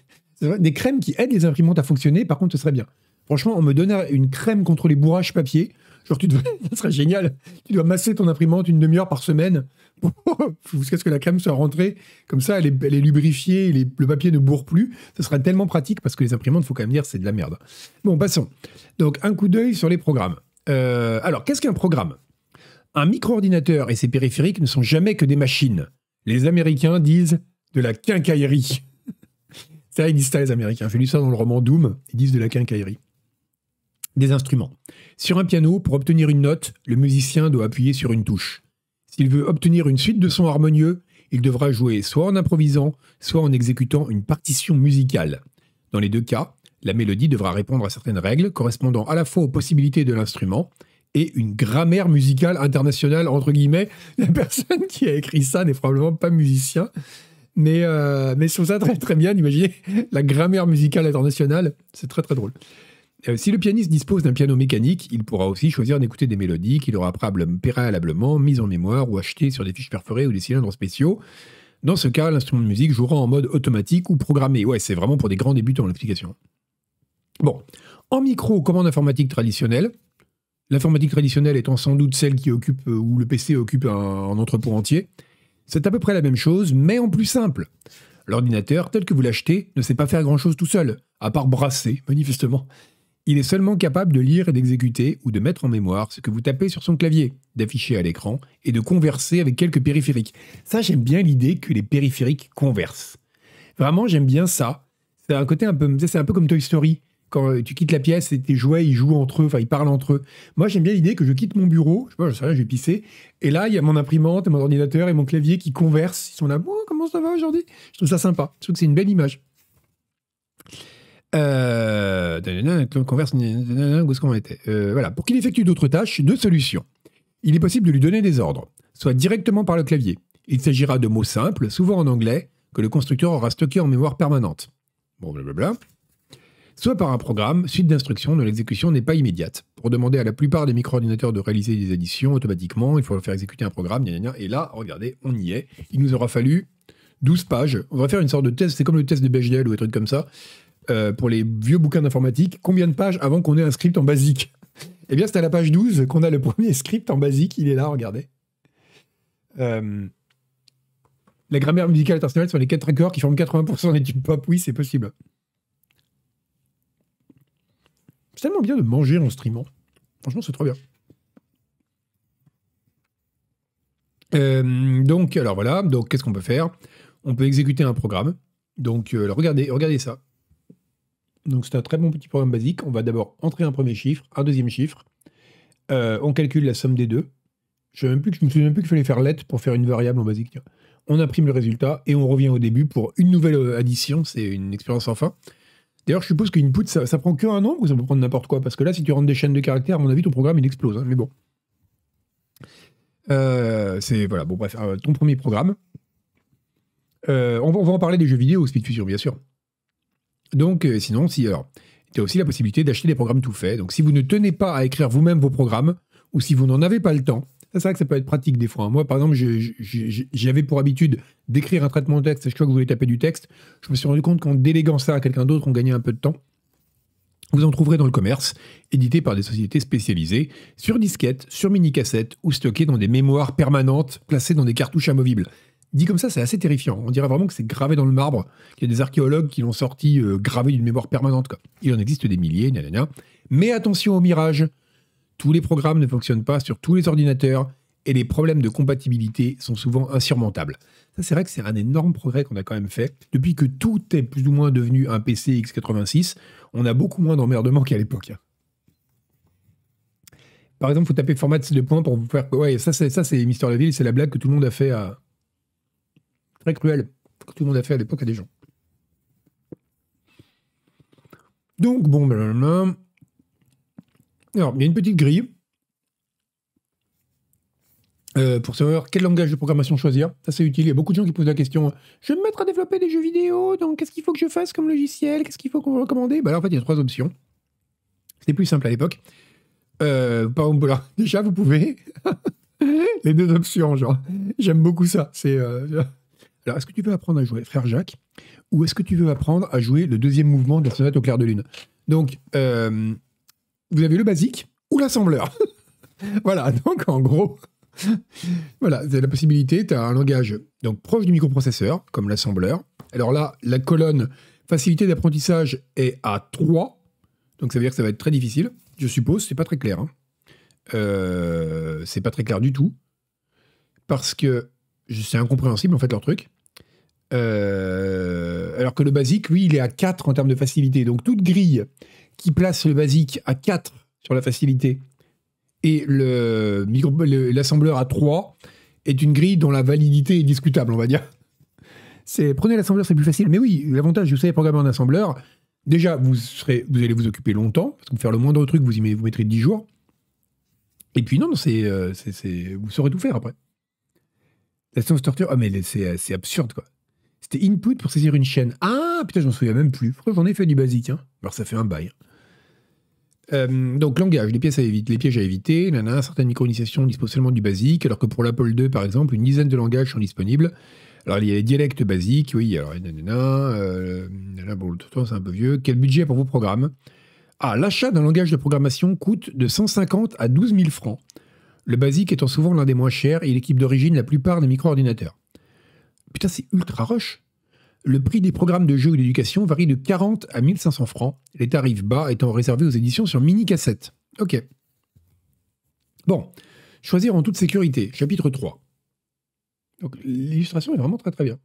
des crèmes qui aident les imprimantes à fonctionner, par contre, ce serait bien. Franchement, on me donna une crème contre les bourrages papier. Genre, tu devrais, ça serait génial. Tu dois masser ton imprimante une demi-heure par semaine jusqu'à ce que la crème soit rentrée. Comme ça, elle est, lubrifiée, le papier ne bourre plus. Ce serait tellement pratique parce que les imprimantes, faut quand même dire, c'est de la merde. Bon, passons. Donc, un coup d'œil sur les programmes. Euh, alors, qu'est-ce qu'un programme Un micro-ordinateur et ses périphériques ne sont jamais que des machines. Les Américains disent de la quincaillerie. Ça, ils disent les Américains. J'ai lu ça dans le roman Doom. Ils disent de la quincaillerie. Des instruments. Sur un piano, pour obtenir une note, le musicien doit appuyer sur une touche. S'il veut obtenir une suite de sons harmonieux, il devra jouer soit en improvisant, soit en exécutant une partition musicale. Dans les deux cas, la mélodie devra répondre à certaines règles correspondant à la fois aux possibilités de l'instrument et une grammaire musicale internationale, entre guillemets. La personne qui a écrit ça n'est probablement pas musicien. Mais, euh, ça très, très bien imaginez la grammaire musicale internationale. C'est très, très drôle. Euh, si le pianiste dispose d'un piano mécanique, il pourra aussi choisir d'écouter des mélodies qu'il aura préalablement mises en mémoire ou achetées sur des fiches perforées ou des cylindres spéciaux. Dans ce cas, l'instrument de musique jouera en mode automatique ou programmé. Ouais, c'est vraiment pour des grands débutants l'application. Bon, en micro, commande informatique traditionnelle, l'informatique traditionnelle étant sans doute celle qui occupe, euh, où le PC occupe un entrepôt entier, c'est à peu près la même chose, mais en plus simple. L'ordinateur, tel que vous l'achetez, ne sait pas faire grand-chose tout seul, à part brasser, manifestement. Il est seulement capable de lire et d'exécuter ou de mettre en mémoire ce que vous tapez sur son clavier, d'afficher à l'écran et de converser avec quelques périphériques. Ça, j'aime bien l'idée que les périphériques conversent. Vraiment, j'aime bien ça. C'est un côté un peu, c'est un peu comme Toy Story quand euh, tu quittes la pièce et tes jouets, ils jouent entre eux, enfin, ils parlent entre eux. Moi, j'aime bien l'idée que je quitte mon bureau, je sais pas, je rien, je vais pisser, et là, il y a mon imprimante, et mon ordinateur et mon clavier qui conversent. Ils sont là, bon, comment ça va aujourd'hui Je trouve ça sympa. Je trouve que c'est une belle image. Euh, où est-ce qu'on était euh, Voilà, pour qu'il effectue d'autres tâches, deux solutions. Il est possible de lui donner des ordres, soit directement par le clavier. Il s'agira de mots simples, souvent en anglais, que le constructeur aura stockés en mémoire permanente. Bon, blablabla soit par un programme, suite d'instructions dont l'exécution n'est pas immédiate. Pour demander à la plupart des micro-ordinateurs de réaliser des additions automatiquement, il faut faire exécuter un programme, et là, regardez, on y est. Il nous aura fallu 12 pages. On va faire une sorte de test, c'est comme le test de Bechdel ou des trucs comme ça, euh, pour les vieux bouquins d'informatique. Combien de pages avant qu'on ait un script en basique Eh bien, c'est à la page 12 qu'on a le premier script en basique. Il est là, regardez. Euh, la grammaire musicale internationale sur les quatre accords qui forment 80% des tubes pop, oui, c'est possible. C'est tellement bien de manger en streamant. Franchement, c'est trop bien. Euh, donc, alors voilà, donc qu'est-ce qu'on peut faire On peut exécuter un programme. Donc, euh, regardez, regardez ça. Donc, c'est un très bon petit programme basique. On va d'abord entrer un premier chiffre, un deuxième chiffre. Euh, on calcule la somme des deux. Je, ne je me souviens même plus qu'il fallait faire let pour faire une variable en basique. On imprime le résultat et on revient au début pour une nouvelle addition. C'est une expérience enfin. fin. D'ailleurs, je suppose qu'une put, ça, prend qu'un an, ou ça peut prendre n'importe quoi Parce que là, si tu rentres des chaînes de caractères, à mon avis, ton programme, il explose. Hein, mais bon. Euh, c'est voilà, bon, bref, euh, ton premier programme. Euh, on, va, va, en parler des jeux vidéo, Speed Future, bien sûr. Donc, sinon, si. Alors, tu as aussi la possibilité d'acheter des programmes tout faits. Donc, si vous ne tenez pas à écrire vous-même vos programmes, ou si vous n'en avez pas le temps, c'est vrai que ça peut être pratique des fois. Hein. Moi, par exemple, j'avais pour habitude d'écrire un traitement de texte. je crois que vous voulez taper du texte, je me suis rendu compte qu'en déléguant ça à quelqu'un d'autre, on gagnait un peu de temps. Vous en trouverez dans le commerce, édité par des sociétés spécialisées, sur disquette, sur mini-cassette ou stocké dans des mémoires permanentes placées dans des cartouches amovibles. Dit comme ça, c'est assez terrifiant. On dirait vraiment que c'est gravé dans le marbre, Il y a des archéologues qui l'ont sorti euh, gravé d'une mémoire permanente. Il en existe des milliers, nanana. Mais attention au mirage tous les programmes ne fonctionnent pas sur tous les ordinateurs et les problèmes de compatibilité sont souvent insurmontables. Ça, c'est vrai que c'est un énorme progrès qu'on a quand même fait. Depuis que tout est plus ou moins devenu un PC x86, on a beaucoup moins d'emmerdements qu'à l'époque. Hein. Par exemple, faut taper format de points pour vous faire. Ouais, ça, c'est ça, c'est Mister Laville, c'est la blague que tout le monde a fait à. Très cruel que tout le monde a fait à l'époque à des gens. Donc, bon, blablabla. Alors, il y a une petite grille euh, pour savoir quel langage de programmation choisir. Ça, c'est utile. Il y a beaucoup de gens qui posent la question Je vais me mettre à développer des jeux vidéo, donc qu'est-ce qu'il faut que je fasse comme logiciel Qu'est-ce qu'il faut qu'on recommande bah, En fait, il y a trois options. C'était plus simple à l'époque. Euh, par exemple, déjà, vous pouvez. les deux options, genre. J'aime beaucoup ça. C'est. Euh, Alors, est-ce que tu veux apprendre à jouer Frère Jacques Ou est-ce que tu veux apprendre à jouer le deuxième mouvement de la sonate au clair de lune Donc, vous avez le basique ou l'assembleur. voilà, donc en gros, voilà, avez la possibilité, tu as un langage donc proche du microprocesseur, comme l'assembleur. Alors là, la colonne facilité d'apprentissage est à 3, donc ça veut dire que ça va être très difficile, je suppose, c'est pas très clair. Hein. Euh, c'est pas très clair du tout, parce que c'est incompréhensible en fait leur truc. Euh, alors que le basique, lui, il est à 4 en termes de facilité. Donc toute grille qui place le basique à 4 sur la facilité et l'assembleur à 3 est une grille dont la validité est discutable, on va dire. C'est prenez l'assembleur, c'est plus facile. Mais oui, l'avantage, vous savez programmer en assembleur, déjà vous serez, vous allez vous occuper longtemps parce que faire le moindre truc, vous y mettrez 10 jours. Et puis non, euh, c'est vous saurez tout faire après. La science torture, ah mais c'est absurde quoi. C'était input pour saisir une chaîne. Ah ah putain, j'en souviens même plus. J'en ai fait du basique. Hein. Alors ça fait un bail. Euh, donc langage, les à éviter, les pièges à éviter, nana, certaines micro-initiations disposent seulement du basique, alors que pour l'Apple 2 par exemple, une dizaine de langages sont disponibles. Alors il y a les dialectes basiques, oui, alors nanana, euh, nanana bon, le c'est un peu vieux. Quel budget pour vos programmes Ah, l'achat d'un langage de programmation coûte de 150 à 12 000 francs, le basique étant souvent l'un des moins chers et l'équipe d'origine la plupart des micro-ordinateurs. Putain, c'est ultra rush le prix des programmes de jeux ou d'éducation varie de 40 à 1500 francs, les tarifs bas étant réservés aux éditions sur mini-cassette. Ok. Bon. Choisir en toute sécurité, chapitre 3. Donc l'illustration est vraiment très très bien.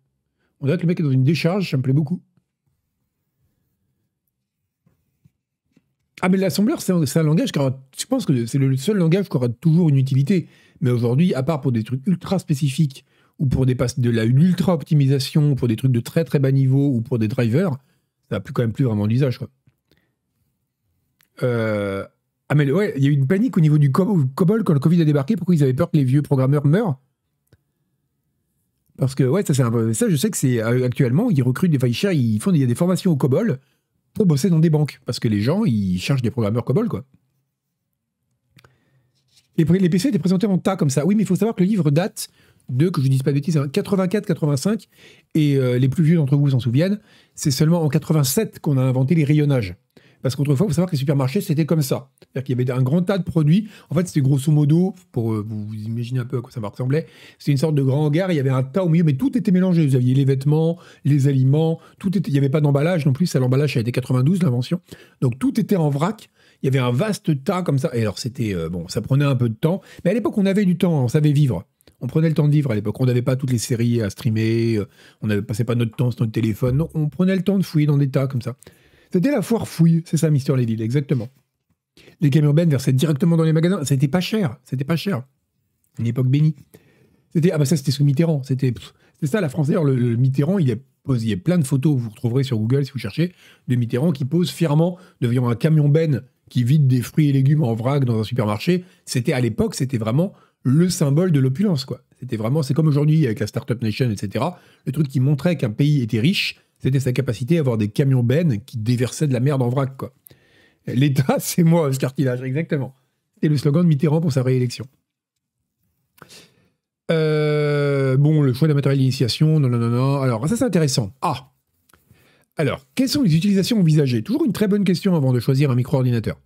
On dirait que le mec est dans une décharge, ça me plaît beaucoup. Ah mais l'assembleur, c'est un, un, langage qui aura, je pense que c'est le seul langage qui aura toujours une utilité. Mais aujourd'hui, à part pour des trucs ultra spécifiques ou pour des ultra de optimisation, pour des trucs de très très bas niveau, ou pour des drivers, ça n'a plus quand même plus vraiment d'usage. Euh, ah mais ouais, il y a eu une panique au niveau du COBOL quand le Covid a débarqué. Pourquoi ils avaient peur que les vieux programmeurs meurent Parce que ouais, ça c'est ça je sais que c'est euh, actuellement ils recrutent des chers, ils font il y a des formations au COBOL pour bosser dans des banques parce que les gens ils cherchent des programmeurs COBOL quoi. les PC étaient présentés en tas comme ça. Oui, mais il faut savoir que le livre date deux, que je ne dise pas de bêtises, 84-85, hein, et euh, les plus vieux d'entre vous s'en souviennent, c'est seulement en 87 qu'on a inventé les rayonnages. Parce qu'autrefois, vous savez savoir que les supermarchés, c'était comme ça. C'est-à-dire qu'il y avait un grand tas de produits. En fait, c'était grosso modo, pour euh, vous imaginer un peu à quoi ça me ressemblait, c'était une sorte de grand hangar, il y avait un tas au milieu, mais tout était mélangé. Vous aviez les vêtements, les aliments, tout il n'y avait pas d'emballage non plus, ça l'emballage, ça a été 92, l'invention. Donc tout était en vrac, il y avait un vaste tas comme ça. Et alors, c'était, euh, bon, ça prenait un peu de temps, mais à l'époque, on avait du temps, on savait vivre on prenait le temps de vivre à l'époque. On n'avait pas toutes les séries à streamer, euh, on ne passait pas notre temps sur notre téléphone. on prenait le temps de fouiller dans des tas comme ça. C'était la foire fouille, c'est ça, Mister Lady, exactement. Les camions Ben versaient directement dans les magasins. Ça C'était pas cher, c'était pas cher. Une époque bénie. C'était, ah bah ça, c'était sous Mitterrand. C'était, C'est ça la France. D'ailleurs, le, Mitterrand, il y, a, il plein de photos, vous retrouverez sur Google si vous cherchez, de Mitterrand qui pose fièrement devant un camion ben qui vide des fruits et légumes en vrac dans un supermarché. C'était à l'époque, c'était vraiment le symbole de l'opulence, quoi. C'était vraiment, c'est comme aujourd'hui avec la Startup Nation, etc. Le truc qui montrait qu'un pays était riche, c'était sa capacité à avoir des camions bennes qui déversaient de la merde en vrac, quoi. L'État, c'est moi, ce cartilage, exactement. C'était le slogan de Mitterrand pour sa réélection. Euh, bon, le choix d'un matériel d'initiation, non, non, non, non. Alors, ça, c'est intéressant. Ah Alors, quelles sont les utilisations envisagées Toujours une très bonne question avant de choisir un micro-ordinateur.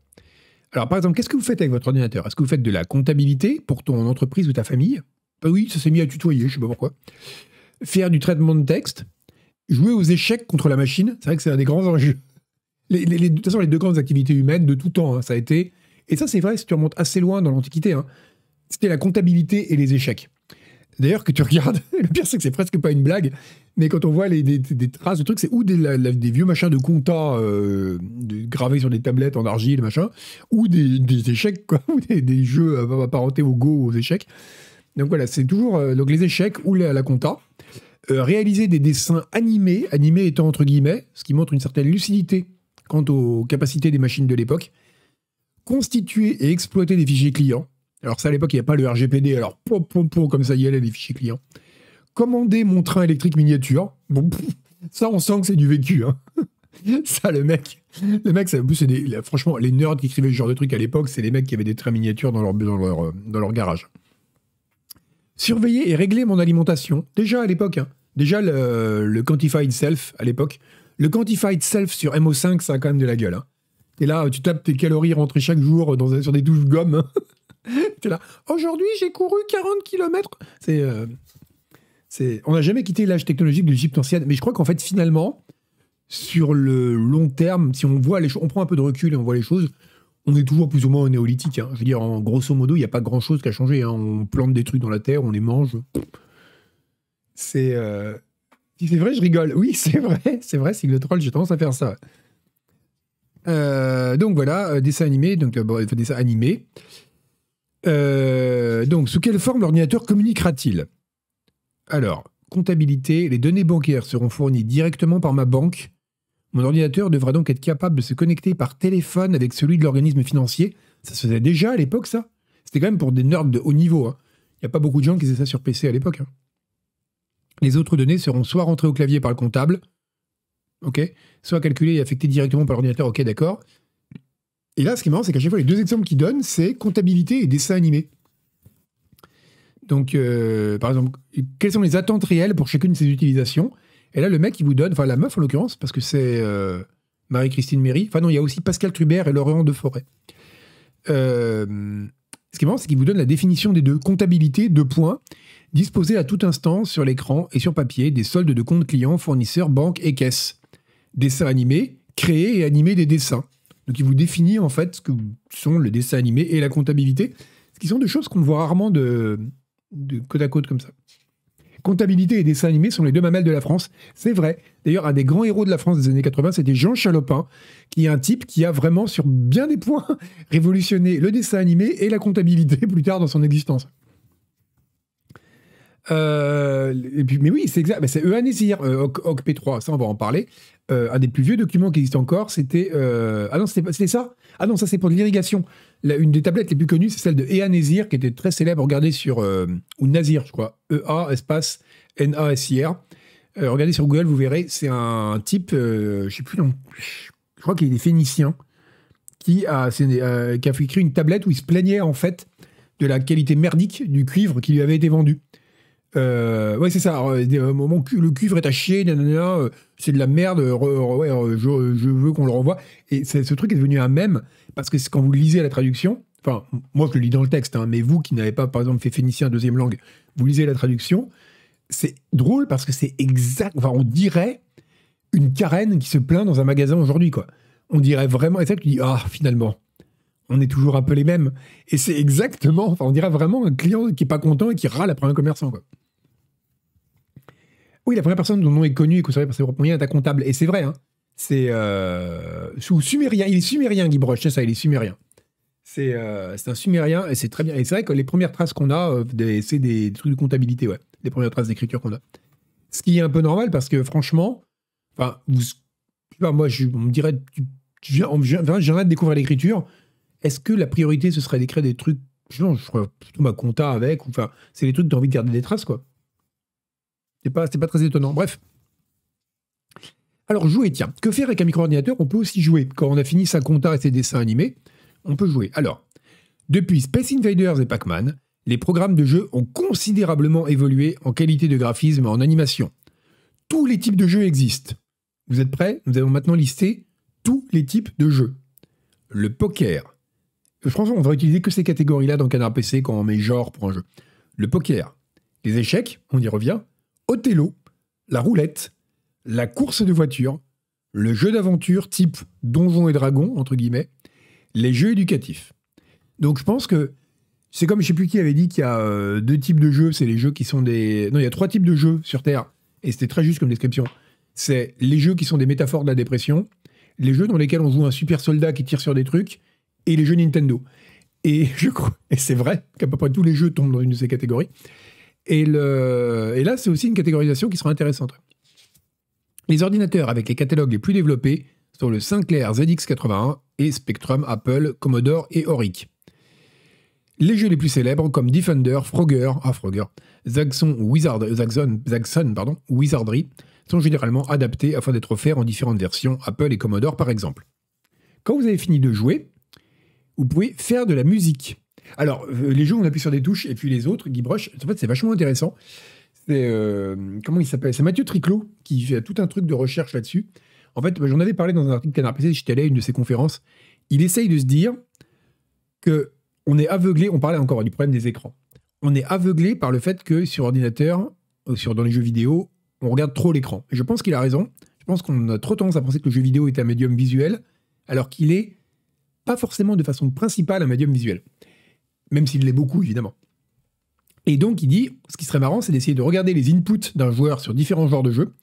Alors, par exemple, qu'est-ce que vous faites avec votre ordinateur Est-ce que vous faites de la comptabilité pour ton entreprise ou ta famille Ben oui, ça s'est mis à tutoyer, je sais pas pourquoi. Faire du traitement de texte Jouer aux échecs contre la machine C'est vrai que c'est un des grands enjeux. de toute façon, les deux grandes activités humaines de tout temps, hein, ça a été... Et ça, c'est vrai, si tu remontes assez loin dans l'Antiquité, hein, c'était la comptabilité et les échecs. D'ailleurs, que tu regardes, le pire, c'est que c'est presque pas une blague, mais quand on voit les, des, traces de trucs, c'est ou des, vieux machins de compta euh, gravés sur des tablettes en argile, machin, ou des, échecs, quoi, ou des, jeux apparentés au go, aux échecs. Donc voilà, c'est toujours euh, les échecs ou la, la compta. Euh, réaliser des dessins animés, animés étant entre guillemets, ce qui montre une certaine lucidité quant aux capacités des machines de l'époque. Constituer et exploiter des fichiers clients, alors ça, à l'époque, il n'y a pas le RGPD. Alors, pom, pom, pom, comme ça, il y allait les fichiers clients. Commander mon train électrique miniature. Bon, ça, on sent que c'est du vécu. Hein. ça, le mec, le mec, ça, c'est franchement, les nerds qui écrivaient ce genre de truc à l'époque, c'est les mecs qui avaient des trains miniatures dans leur, dans leur, euh, garage. Surveiller et régler mon alimentation. Déjà à l'époque, hein. déjà le, le Quantified Self à l'époque. Le Quantified Self sur MO5, ça a quand même de la gueule. Hein. Et là, tu tapes tes calories rentrées chaque jour dans, sur des douches gommes. T'es là, aujourd'hui j'ai couru 40 km. C'est, euh, c'est, on n'a jamais quitté l'âge technologique de l'Égypte ancienne, mais je crois qu'en fait finalement, sur le long terme, si on voit les on prend un peu de recul et on voit les choses, on est toujours plus ou moins au néolithique. Hein. Je veux dire, en grosso modo, il n'y a pas grand-chose qui a changé. Hein. On plante des trucs dans la terre, on les mange. C'est, euh, c'est vrai, je rigole. Oui, c'est vrai, c'est vrai, c'est le troll, j'ai tendance à faire ça. Euh, donc voilà, euh, dessin animé, donc euh, dessin animé. donc, sous quelle forme l'ordinateur communiquera-t-il Alors, comptabilité, les données bancaires seront fournies directement par ma banque. Mon ordinateur devra donc être capable de se connecter par téléphone avec celui de l'organisme financier. Ça se faisait déjà à l'époque, ça C'était quand même pour des nerds de haut niveau. Hein. Il hein. n'y a pas beaucoup de gens qui faisaient ça sur PC à l'époque. Hein. Les autres données seront soit rentrées au clavier par le comptable, ok, soit calculé et affecté directement par l'ordinateur, ok, d'accord. Et là, ce qui est marrant, c'est qu'à chaque fois, les deux exemples qu'il donnent, c'est comptabilité et dessin animé. Donc, euh, par exemple, quelles sont les attentes réelles pour chacune de ces utilisations Et là, le mec, il vous donne, enfin la meuf en l'occurrence, parce que c'est euh, Marie-Christine Méry. Enfin non, il y a aussi Pascal Trubert et Laurent Deforêt. Euh, ce qui est marrant, c'est qu'il vous donne la définition des deux. Comptabilité, deux points. disposés à tout instant sur l'écran et sur papier des soldes de comptes clients, fournisseurs, banques et caisses dessin animé, créer et animer des dessins. Donc il vous définit en fait ce que sont le dessin animé et la comptabilité, ce qui sont deux choses qu'on voit rarement de, côte à côte comme ça. Comptabilité et dessin animé sont les deux mamelles de la France. C'est vrai. D'ailleurs, un des grands héros de la France des années 80, c'était Jean Chalopin, qui est un type qui a vraiment, sur bien des points, révolutionné le dessin animé et la comptabilité plus tard dans son existence. Euh, et puis, mais oui, c'est exact. c'est Eanésir, euh, OCP3, ça on va en parler. Euh, un des plus vieux documents qui existe encore, c'était... Euh, ah non, c'était ça Ah non, ça c'est pour l'irrigation. Une des tablettes les plus connues, c'est celle de Ea qui était très célèbre. Regardez sur... Euh, ou Nazir, je crois. E-A, espace, N-A-S-I-R. regardez sur Google, vous verrez, c'est un type, je sais plus, non, je crois qu'il est phénicien, qui a, qui a écrit une tablette où il se plaignait en fait de la qualité merdique du cuivre qui lui avait été vendu. Euh, ouais, c'est ça. Euh, euh, le cuivre est à chier, c'est de la merde, ouais, je, veux qu'on le renvoie. Et ce truc est devenu un mème, parce que quand vous lisez la traduction, enfin, moi je le lis dans le texte, hein, mais vous qui n'avez pas, par exemple, fait phénicien deuxième langue, vous lisez la traduction, c'est drôle parce que c'est exact, enfin, on dirait une carène qui se plaint dans un magasin aujourd'hui, quoi. On dirait vraiment, et ça, tu dis, ah, finalement, on est toujours un peu les mêmes. Et c'est exactement, on dirait vraiment un client qui est pas content et qui râle après un commerçant, quoi. Oui, la première personne dont le nom est connu et conservé par ses propres moyens est un comptable. Et c'est vrai, hein, C'est. Euh, sumérien. Il est sumérien, Guy Broch, c'est ça, il est sumérien. Euh, c'est un sumérien et c'est très bien. Et c'est vrai que les premières traces qu'on a, euh, c'est des, trucs de comptabilité, ouais. Les premières traces d'écriture qu'on a. Ce qui est un peu normal parce que franchement, enfin, vous, moi, je, on me dirait, j'ai envie de découvrir l'écriture. Est-ce que la priorité, ce serait d'écrire des trucs, genre, je ferais plutôt ma compta avec, enfin, c'est les trucs que tu envie de garder des traces, quoi. C'est pas, pas très étonnant. Bref. Alors, jouer, tiens. Que faire avec un micro-ordinateur On peut aussi jouer. Quand on a fini sa compta et ses dessins animés, on peut jouer. Alors, depuis Space Invaders et Pac-Man, les programmes de jeu ont considérablement évolué en qualité de graphisme et en animation. Tous les types de jeux existent. Vous êtes prêts Nous allons maintenant lister tous les types de jeux. Le poker. Euh, franchement, on va utiliser que ces catégories-là dans Canard PC quand on met genre pour un jeu. Le poker. Les échecs, on y revient. Othello, la roulette, la course de voiture, le jeu d'aventure type donjon et dragon, entre guillemets, les jeux éducatifs. Donc je pense que c'est comme je sais plus qui avait dit qu'il y a euh, deux types de jeux, c'est les jeux qui sont des... Non, il y a trois types de jeux sur Terre, et c'était très juste comme description. C'est les jeux qui sont des métaphores de la dépression, les jeux dans lesquels on joue un super soldat qui tire sur des trucs, et les jeux Nintendo. Et je crois, et c'est vrai qu'à peu près tous les jeux tombent dans une de ces catégories. Et, le, là, c'est aussi une catégorisation qui sera intéressante. Les ordinateurs avec les catalogues les plus développés sont le Sinclair ZX81 et Spectrum, Apple, Commodore et Auric. Les jeux les plus célèbres comme Defender, Frogger, ah Frogger, Zaxxon ou Wizard, Zaxxon, Zaxxon, Wizardry sont généralement adaptés afin d'être offerts en différentes versions, Apple et Commodore par exemple. Quand vous avez fini de jouer, vous pouvez faire de la musique. Alors, euh, les jeux, on appuie sur des touches, et puis les autres, Guy Brush, en fait, c'est vachement intéressant. C'est. Euh, comment il s'appelle C'est Mathieu Triclot qui fait tout un truc de recherche là-dessus. En fait, j'en avais parlé dans un article Canard PC, j'étais allé à une de ses conférences. Il essaye de se dire que on est aveuglé, on parlait encore du problème des écrans. On est aveuglé par le fait que sur ordinateur, euh, sur, dans les jeux vidéo, on regarde trop l'écran. Et je pense qu'il a raison. Je pense qu'on a trop tendance à penser que le jeu vidéo est un médium visuel, alors qu'il est pas forcément de façon principale un médium visuel même s'il l'est beaucoup évidemment. Et donc il dit, ce qui serait marrant, c'est d'essayer de regarder les inputs d'un joueur sur différents genres de jeux,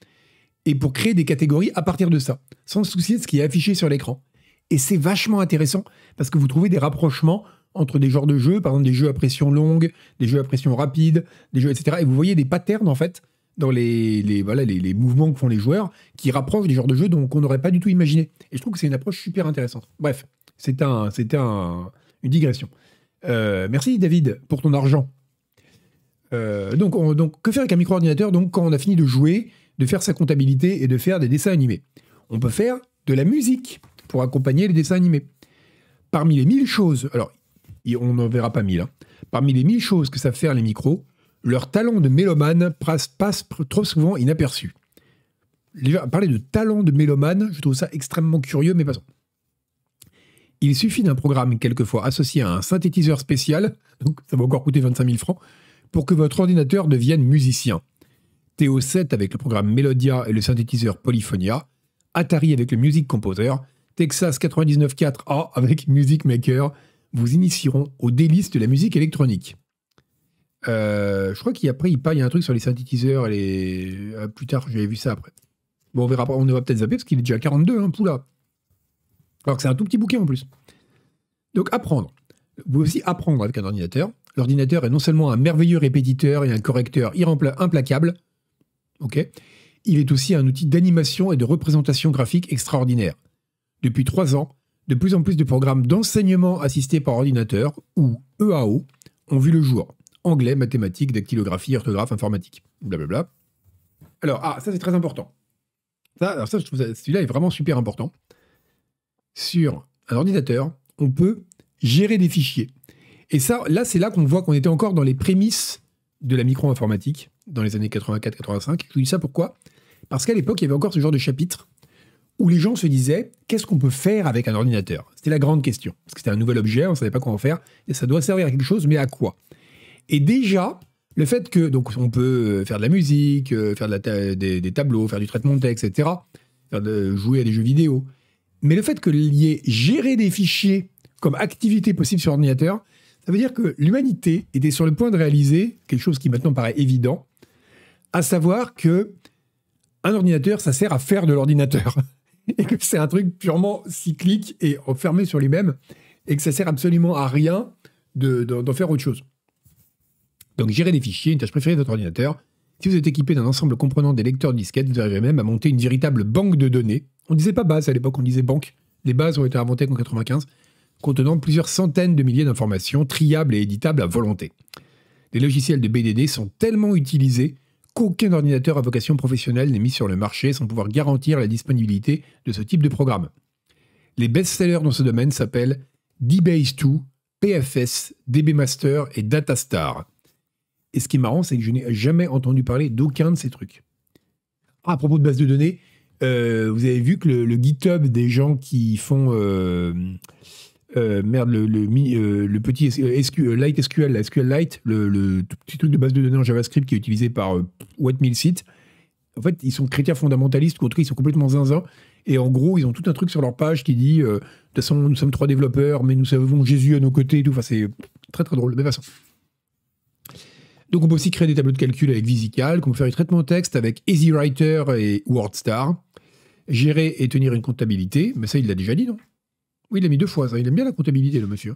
et pour créer des catégories à partir de ça, sans se soucier de ce qui est affiché sur l'écran. Et c'est vachement intéressant, parce que vous trouvez des rapprochements entre des genres de jeux, par exemple des jeux à pression longue, des jeux à pression rapide, des jeux, etc. Et vous voyez des patterns, en fait, dans les, les mouvements que font les joueurs, qui rapprochent des genres de jeux dont on n'aurait pas du tout imaginé. Et je trouve que c'est une approche super intéressante. Bref, c'est un, c'était un, une digression. Euh, merci David pour ton argent. Euh, donc, donc, que faire avec un micro-ordinateur donc, quand on a fini de jouer, de faire sa comptabilité et de faire des dessins animés On peut faire de la musique pour accompagner les dessins animés. Parmi les mille choses, alors on n'en verra pas mille, hein. parmi les mille choses que savent faire les micros, leur talent de mélomane passe, passe trop souvent inaperçu. Parler de talent de mélomane, je trouve ça extrêmement curieux, mais passons. Il suffit d'un programme quelquefois associé à un synthétiseur spécial, donc ça va encore coûter 25 000 francs, pour que votre ordinateur devienne musicien. TO7 avec le programme Melodia et le synthétiseur Polyphonia, Atari avec le Music Composer, Texas 99.4A avec Music Maker vous initieront aux délices de la musique électronique. Euh, je crois qu'après, il, il y a un truc sur les synthétiseurs et les... Euh, plus tard, j'avais vu ça après. Bon, on verra, on va peut-être zapper parce qu'il est déjà 42, hein, Poula. Alors que c'est un tout petit bouquet en plus. Donc apprendre. Vous pouvez aussi apprendre avec un ordinateur. L'ordinateur est non seulement un merveilleux répétiteur et un correcteur implacable, ok, il est aussi un outil d'animation et de représentation graphique extraordinaire. Depuis trois ans, de plus en plus de programmes d'enseignement assistés par ordinateur, ou EAO, ont vu le jour. Anglais, mathématiques, dactylographie, orthographe, informatique, blablabla. Alors, ah, ça c'est très important. Ça, ça, celui-là est vraiment super important sur un ordinateur, on peut gérer des fichiers. Et ça, là, c'est là qu'on voit qu'on était encore dans les prémices de la micro-informatique dans les années 84-85. Je vous dis ça pourquoi Parce qu'à l'époque, il y avait encore ce genre de chapitre où les gens se disaient qu'est-ce qu'on peut faire avec un ordinateur C'était la grande question. Parce que c'était un nouvel objet, on ne savait pas quoi en faire, et ça doit servir à quelque chose, mais à quoi Et déjà, le fait que, donc, on peut faire de la musique, euh, faire des, tableaux, faire du traitement de texte, etc., jouer à des jeux vidéo, mais le fait que y ait géré des fichiers comme activité possible sur ordinateur, ça veut dire que l'humanité était sur le point de réaliser quelque chose qui maintenant paraît évident, à savoir que un ordinateur, ça sert à faire de l'ordinateur. et que c'est un truc purement cyclique et enfermé sur lui-même, et que ça sert absolument à rien d'en de, faire autre chose. Donc gérer des fichiers, une tâche préférée de votre ordinateur. Si vous êtes équipé d'un ensemble comprenant des lecteurs de disquettes, vous arriverez même à monter une véritable banque de données on disait pas base à l'époque, on disait banque. Les bases ont été inventées en 95, contenant plusieurs centaines de milliers d'informations triables et éditables à volonté. Les logiciels de BDD sont tellement utilisés qu'aucun ordinateur à vocation professionnelle n'est mis sur le marché sans pouvoir garantir la disponibilité de ce type de programme. Les best-sellers dans ce domaine s'appellent DBase2, PFS, DBMaster et DataStar. Et ce qui est marrant, c'est que je n'ai jamais entendu parler d'aucun de ces trucs. à propos de bases de données, euh, vous avez vu que le, GitHub des gens qui font euh, euh, merde le, le, petit SQL, Light SQL, le, petit truc de base de données en JavaScript qui est utilisé par Site. En fait, ils sont chrétiens fondamentalistes, cas, ils sont complètement zinzin. Et en gros, ils ont tout un truc sur leur page qui dit de toute façon, nous sommes trois développeurs, mais nous savons Jésus à nos côtés tout. Enfin, c'est très très drôle. De façon. Donc on peut aussi créer des tableaux de calcul avec Visical, qu'on peut faire du traitement texte avec EasyWriter et WordStar, gérer et tenir une comptabilité, mais ça il l'a déjà dit, non Oui, il l'a mis deux fois, ça, il aime bien la comptabilité, le monsieur.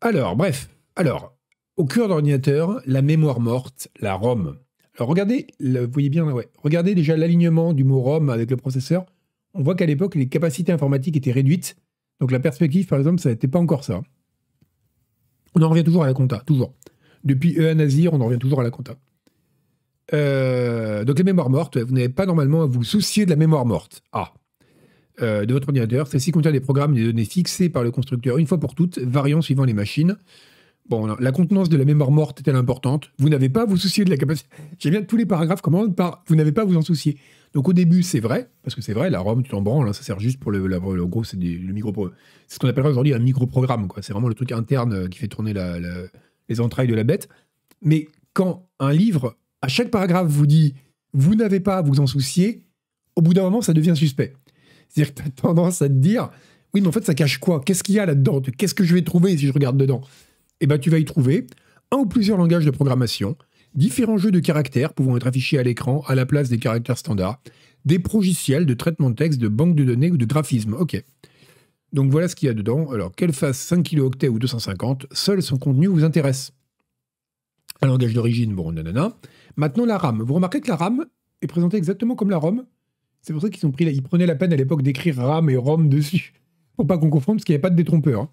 Alors, bref, alors, au cœur d'ordinateur, la mémoire morte, la ROM. Alors regardez, vous voyez bien, ouais, regardez déjà l'alignement du mot ROM avec le processeur. On voit qu'à l'époque, les capacités informatiques étaient réduites. Donc la perspective, par exemple, ça n'était pas encore ça. On en revient toujours à la compta, toujours. Depuis E.A. Nazir, on en revient toujours à la compta. Euh, donc les mémoire morte, vous n'avez pas normalement à vous soucier de la mémoire morte. Ah. Euh, de votre ordinateur, celle-ci contient des programmes et des données fixées par le constructeur une fois pour toutes, variant suivant les machines. Bon, la contenance de la mémoire morte est-elle importante Vous n'avez pas à vous soucier de la capacité. J'aime bien tous les paragraphes commencent par vous n'avez pas à vous en soucier. Donc au début, c'est vrai, parce que c'est vrai, la ROM, tu t'en branles, hein, ça sert juste pour le, gros, c'est le micro. C'est ce qu'on appellerait aujourd'hui un microprogramme, quoi. C'est vraiment le truc interne euh, qui fait tourner la les entrailles de la bête. Mais quand un livre, à chaque paragraphe, vous dit vous n'avez pas à vous en soucier, au bout d'un moment, ça devient suspect. C'est-à-dire que tu tendance à te dire oui, mais en fait, ça cache quoi Qu'est-ce qu'il y a là-dedans Qu'est-ce que je vais trouver si je regarde dedans Eh ben tu vas y trouver un ou plusieurs langages de programmation, différents jeux de caractères pouvant être affichés à l'écran à la place des caractères standards, des progiciels de traitement de texte, de banque de données ou de graphisme. Ok. Donc voilà ce qu'il y a dedans. Alors qu'elle fasse 5 kilo-octets ou 250, seul son contenu vous intéresse. Un langage d'origine, bon, nanana. Maintenant la RAM. Vous remarquez que la RAM est présentée exactement comme la ROM. C'est pour ça qu'ils pris, prenaient la peine à l'époque d'écrire RAM et ROM dessus pour pas qu'on confonde parce qu'il n'y avait pas de détrompeur. Hein.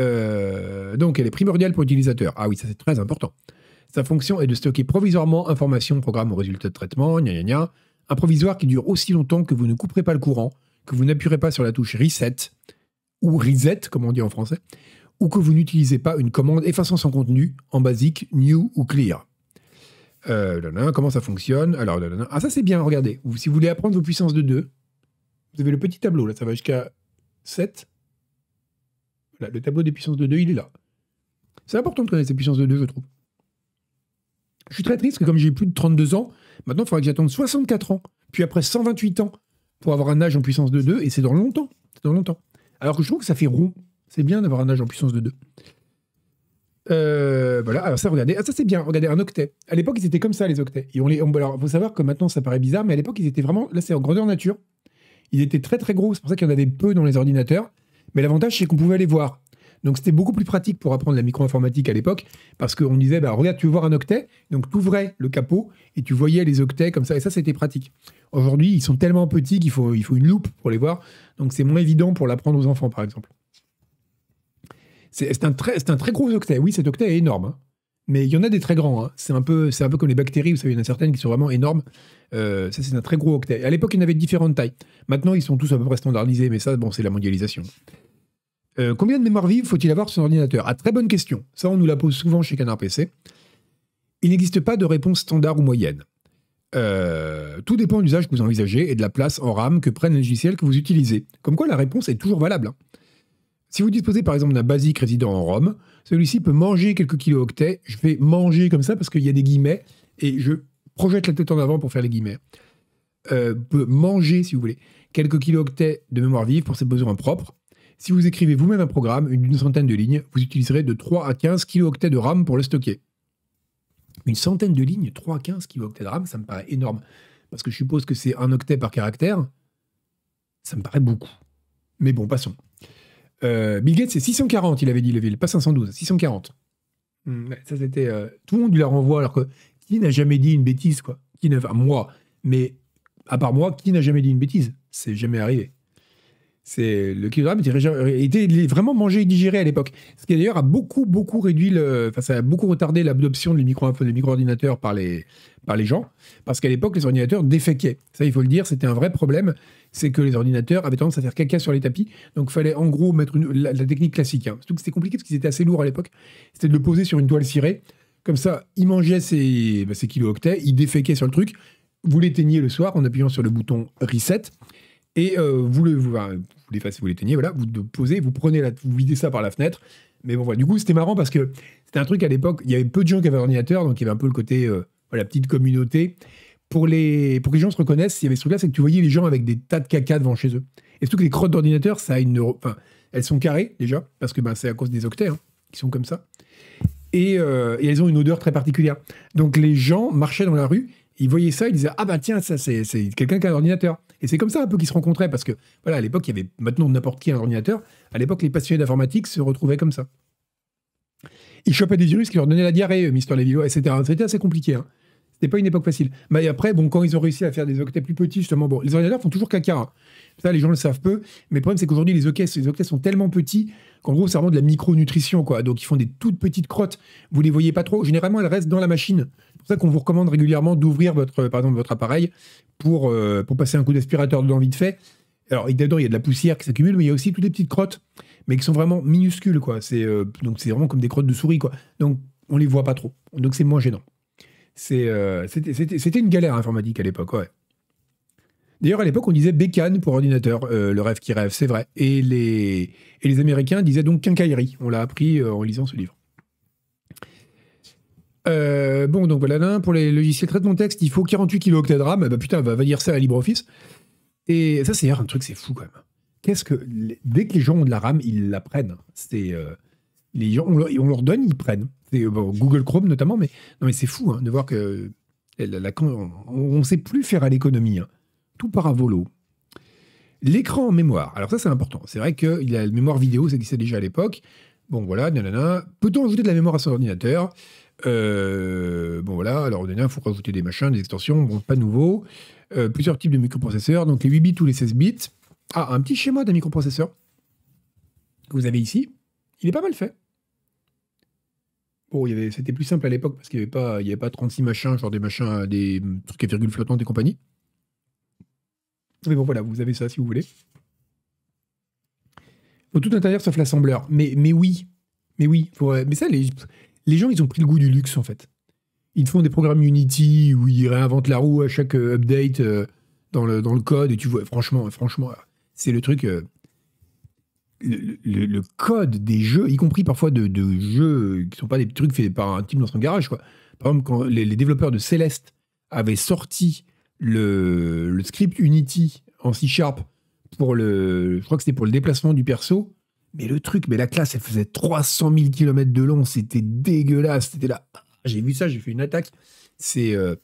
Euh, donc elle est primordiale pour l'utilisateur. Ah oui, ça c'est très important. Sa fonction est de stocker provisoirement information, programme ou résultat de traitement, gna gna gna. Un provisoire qui dure aussi longtemps que vous ne couperez pas le courant, que vous n'appuierez pas sur la touche Reset, ou Reset, comme on dit en français, ou que vous n'utilisez pas une commande effaçant son contenu en basique, new ou clear. Euh, comment ça fonctionne Alors, Ah, ça c'est bien, regardez. Si vous voulez apprendre vos puissances de 2, vous avez le petit tableau, là, ça va jusqu'à 7. le tableau des puissances de 2, il est là. C'est important de connaître ces puissances de 2, je trouve. Je suis très triste que comme j'ai plus de 32 ans, maintenant il faudra que j'attende 64 ans, puis après 128 ans pour avoir un âge en puissance de 2, et c'est dans longtemps. C'est dans longtemps. Alors que je trouve que ça fait rond. C'est bien d'avoir un âge en puissance de 2. Euh, voilà, alors ça, regardez. Ah, ça, c'est bien. Regardez, un octet. À l'époque, ils étaient comme ça, les octets. Et on les, bah, alors, faut savoir que maintenant, ça paraît bizarre, mais à l'époque, ils étaient vraiment. Là, c'est en grandeur nature. Ils étaient très, très gros. C'est pour ça qu'il y en avait peu dans les ordinateurs. Mais l'avantage, c'est qu'on pouvait aller voir. Donc c'était beaucoup plus pratique pour apprendre la micro-informatique à l'époque, parce qu'on disait, bah, regarde, tu veux voir un octet Donc tu ouvrais le capot et tu voyais les octets comme ça, et ça c'était pratique. Aujourd'hui, ils sont tellement petits qu'il faut, il faut une loupe pour les voir, donc c'est moins évident pour l'apprendre aux enfants, par exemple. C'est un, très, un très gros octet, oui, cet octet est énorme. Hein. Mais il y en a des très grands. Hein. C'est un, peu, un peu comme les bactéries, vous savez, il y en a certaines qui sont vraiment énormes. Euh, ça, c'est un très gros octet. À l'époque, il y en avait différentes tailles. Maintenant, ils sont tous à peu près standardisés, mais ça, bon, c'est la mondialisation. Euh, combien de mémoire vive faut-il avoir sur son ordinateur Ah, très bonne question. Ça, on nous la pose souvent chez Canard PC. Il n'existe pas de réponse standard ou moyenne. Euh, tout dépend de l'usage que vous envisagez et de la place en RAM que prennent les logiciels que vous utilisez. Comme quoi, la réponse est toujours valable. Hein. Si vous disposez par exemple d'un basique résident en Rome, celui-ci peut manger quelques kilooctets. octets Je vais manger comme ça parce qu'il y a des guillemets et je projette la tête en avant pour faire les guillemets. Euh, peut manger, si vous voulez, quelques kilooctets octets de mémoire vive pour ses besoins propres si vous écrivez vous-même un programme, d'une centaine de lignes, vous utiliserez de 3 à 15 kilooctets de RAM pour le stocker. Une centaine de lignes, 3 à 15 kilooctets de RAM, ça me paraît énorme. Parce que je suppose que c'est un octet par caractère. Ça me paraît beaucoup. Mais bon, passons. Euh, Bill Gates, c'est 640, il avait dit Ville. pas 512, 640. Hmm, ça, c'était. Euh, tout le monde lui la renvoie, alors que qui n'a jamais dit une bêtise, quoi Qui ne enfin, moi, mais à part moi, qui n'a jamais dit une bêtise C'est jamais arrivé. C'est le kilogramme était, vraiment mangé et digéré à l'époque. Ce qui d'ailleurs a beaucoup, beaucoup réduit le. Enfin, ça a beaucoup retardé l'adoption des micro-ordinateurs par, les, par les gens. Parce qu'à l'époque, les ordinateurs déféquaient. Ça, il faut le dire, c'était un vrai problème. C'est que les ordinateurs avaient tendance à faire caca sur les tapis. Donc, il fallait en gros mettre la, technique classique. Hein. Surtout que c'était compliqué parce qu'ils étaient assez lourds à l'époque. C'était de le poser sur une toile cirée. Comme ça, il mangeait ses, bah, kilo-octets, il déféquait sur le truc. Vous l'éteignez le soir en appuyant sur le bouton reset et euh, vous, le, vous, vous l'effacez, vous voilà, vous posez, vous prenez la, vous videz ça par la fenêtre. Mais bon, voilà. Du coup, c'était marrant parce que c'était un truc à l'époque, il y avait peu de gens qui avaient un ordinateur, donc il y avait un peu le côté, euh, petite communauté. Pour, les, pour que les gens se reconnaissent, il y avait ce truc-là, c'est que tu voyais les gens avec des tas de caca devant chez eux. Et surtout que les crottes d'ordinateur, ça a une. Enfin, elles sont carrées déjà, parce que ben, c'est à cause des octets hein, qui sont comme ça. Euh, et, elles ont une odeur très particulière. Donc les gens marchaient dans la rue, ils voyaient ça, ils disaient Ah bah tiens, ça c'est quelqu'un qui a un ordinateur. Et c'est comme ça un peu qu'ils se rencontraient, parce que voilà, à l'époque, il y avait maintenant n'importe qui un ordinateur. À l'époque, les passionnés d'informatique se retrouvaient comme ça. Ils chopaient des virus qui leur donnaient la diarrhée, euh, Mister Lévilo, etc. c'était assez compliqué. Hein. C'était pas une époque facile. Mais après, bon, quand ils ont réussi à faire des octets plus petits, justement, bon, les ordinateurs font toujours caca. Hein. Ça, les gens le savent peu. Mais le problème, c'est qu'aujourd'hui, les octets, les octets sont tellement petits qu'en gros, c'est vraiment de la micronutrition, quoi. Donc, ils font des toutes petites crottes. Vous les voyez pas trop. Généralement, elles restent dans la machine. C'est pour ça qu'on vous recommande régulièrement d'ouvrir votre, euh, par exemple, votre appareil pour, euh, pour passer un coup d'aspirateur dedans vite fait. Alors, dedans, il y a de la poussière qui s'accumule, mais il y a aussi toutes les petites crottes, mais qui sont vraiment minuscules, quoi. C'est euh, donc c'est vraiment comme des crottes de souris, quoi. Donc, on les voit pas trop. Donc, c'est moins gênant. Euh, c'était, une galère informatique à l'époque, ouais. D'ailleurs, à l'époque, on disait bécane pour ordinateur, euh, le rêve qui rêve, c'est vrai. Et les, Américains disaient donc quincaillerie. On l'a appris euh, en lisant ce livre. bon, donc voilà, pour les logiciels de traitement texte, il faut 48 kilo de RAM. Bah putain, va, dire ça à LibreOffice. Et ça, c'est un truc, c'est fou quand même. Qu'est-ce que. dès que les gens ont de la RAM, ils la prennent. C'est on, leur donne, ils prennent. Euh, Google Chrome notamment, mais, mais c'est fou hein, de voir que on ne sait plus faire à l'économie. Hein. Tout par à volo. L'écran en mémoire. Alors ça, c'est important. C'est vrai qu'il a la mémoire vidéo, ça existait déjà à l'époque. Bon, voilà, nanana. Peut-on ajouter de la mémoire à son ordinateur euh, Bon, voilà. Alors, il faut rajouter des machins, des extensions. Bon, pas nouveau. Euh, plusieurs types de microprocesseurs. Donc, les 8 bits ou les 16 bits. Ah, un petit schéma d'un microprocesseur que vous avez ici. Il est pas mal fait. C'était plus simple à l'époque parce qu'il n'y avait, pas, avait pas 36 machins, genre des machins, euh, des trucs à virgule flottante et compagnie. Mais bon, voilà, vous avez ça si vous voulez. Pour tout intérieur sauf l'assembleur. Mais, mais oui, mais oui. Euh, mais ça, les, gens, ils ont pris le goût du luxe en fait. Ils font des programmes Unity où ils réinventent la roue à chaque euh, update dans, le, dans le code et tu vois, franchement, franchement, c'est le truc le, code des jeux, y compris parfois de, jeux qui ne sont pas des trucs faits par un type dans son garage. Quoi. Par exemple, quand les, développeurs de Celeste avaient sorti le, script Unity en C Sharp pour le, je crois que c'était pour le déplacement du perso. Mais le truc, mais la classe, elle faisait 300 000 km de long, c'était dégueulasse, c'était là. Ah, j'ai vu ça, j'ai fait une attaque. C'est euh,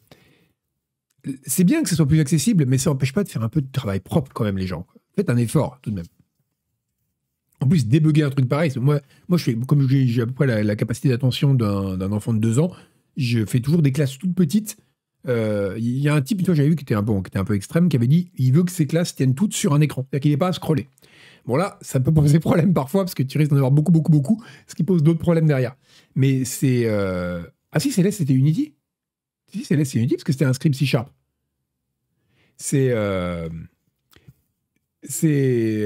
c'est bien que ce soit plus accessible, mais ça n'empêche pas de faire un peu de travail propre quand même les gens. Faites un effort tout de même. En plus, débugger un truc pareil, moi, moi je fais, comme j'ai à peu près la, capacité d'attention d'un enfant de deux ans, je fais toujours des classes toutes petites. Euh, il y a un type, toi j'avais vu, qui était, un peu, qui était un peu extrême, qui avait dit il veut que ses classes tiennent toutes sur un écran, c'est-à-dire qu'il n'est pas à scroller. Bon là, ça peut poser problème parfois, parce que tu risques d'en avoir beaucoup, beaucoup, beaucoup, ce qui pose d'autres problèmes derrière. Mais c'est... Euh, ah si, Céleste, c'était Unity Si, Céleste, c'est Unity, parce que c'était un script C Sharp. C'est... Euh, c'est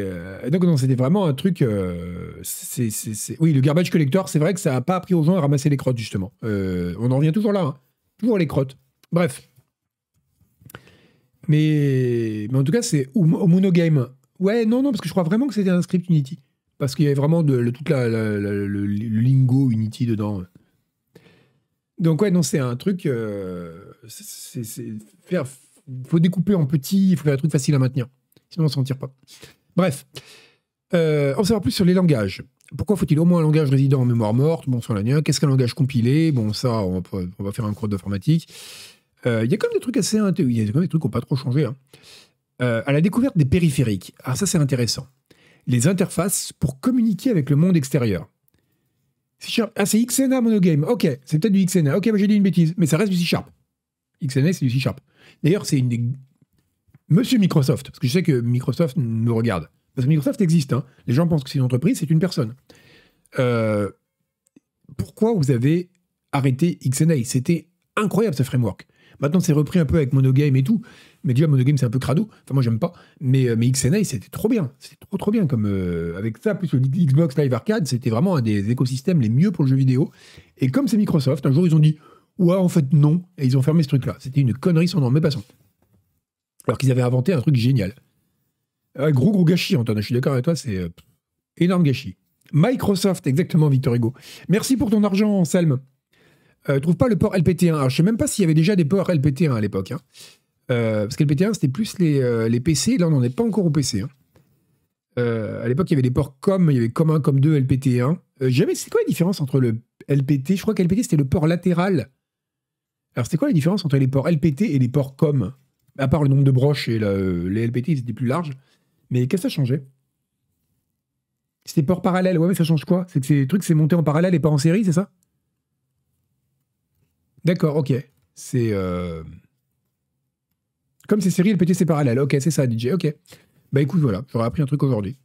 euh, donc non c'était vraiment un truc euh, c'est, oui le garbage collector c'est vrai que ça n'a pas appris aux gens à ramasser les crottes justement euh, on en revient toujours là hein. toujours les crottes bref mais mais en tout cas c'est au, monogame ouais non non parce que je crois vraiment que c'était un script Unity parce qu'il y avait vraiment de, toute la, le, lingo Unity dedans donc ouais non c'est un truc c'est, faire faut découper en petits il faut faire un truc facile à maintenir Sinon, on s'en tire pas. Bref. On euh, va savoir plus sur les langages. Pourquoi faut-il au moins un langage résident en mémoire morte Bon, sur la Qu'est-ce qu'un langage compilé Bon, ça, on va, faire un cours d'informatique. Euh, il y a quand même des trucs assez intéressants. Il y a quand même des trucs qui n'ont pas trop changé. Hein. Euh, à la découverte des périphériques. Ah, ça, c'est intéressant. Les interfaces pour communiquer avec le monde extérieur. Ah, c'est XNA Monogame. Ok, c'est peut-être du XNA. Ok, bah, j'ai dit une bêtise, mais ça reste du C-Sharp. XNA, c'est du C-Sharp. D'ailleurs, c'est une des Monsieur Microsoft, parce que je sais que Microsoft nous regarde, parce que Microsoft existe, hein. les gens pensent que c'est une entreprise, c'est une personne. Euh, pourquoi vous avez arrêté XNA C'était incroyable ce framework. Maintenant, c'est repris un peu avec Monogame et tout. Mais déjà, Monogame, c'est un peu crado. Enfin, moi, j'aime pas. Mais, euh, mais XNA, c'était trop bien. C'était trop, trop bien. comme euh, Avec ça, plus le Xbox Live Arcade, c'était vraiment un des écosystèmes les mieux pour le jeu vidéo. Et comme c'est Microsoft, un jour, ils ont dit Ouais, en fait, non. Et ils ont fermé ce truc-là. C'était une connerie sans nom. Mais passons. Alors qu'ils avaient inventé un truc génial. un gros, gros gâchis, Antoine, je suis d'accord avec toi, c'est euh, énorme gâchis. Microsoft, exactement, Victor Hugo. Merci pour ton argent, Salm. Euh, trouve pas le port LPT1. Alors, je sais même pas s'il y avait déjà des ports LPT1 à l'époque. Hein. Euh, parce que LPT1, c'était plus les, PC. Là, on n'en pas encore au PC. Hein. à l'époque, il y avait des ports COM, il y avait COM1, COM2, LPT1. jamais, c'est quoi la différence entre le LPT Je crois que LPT, c'était le port latéral. Alors, c'est quoi la différence entre les ports LPT et les ports COM à part le nombre de broches et euh, les LPT, ils étaient plus larges. Mais qu'est-ce que ça changeait C'était pas parallèle. Ouais, mais ça change quoi C'est que ces trucs, c'est monté en parallèle et pas en série, c'est ça D'accord, ok. C'est. Euh... Comme c'est série, LPT, c'est parallèle. Ok, c'est ça, DJ. Ok. Bah écoute, voilà, j'aurais appris un truc aujourd'hui.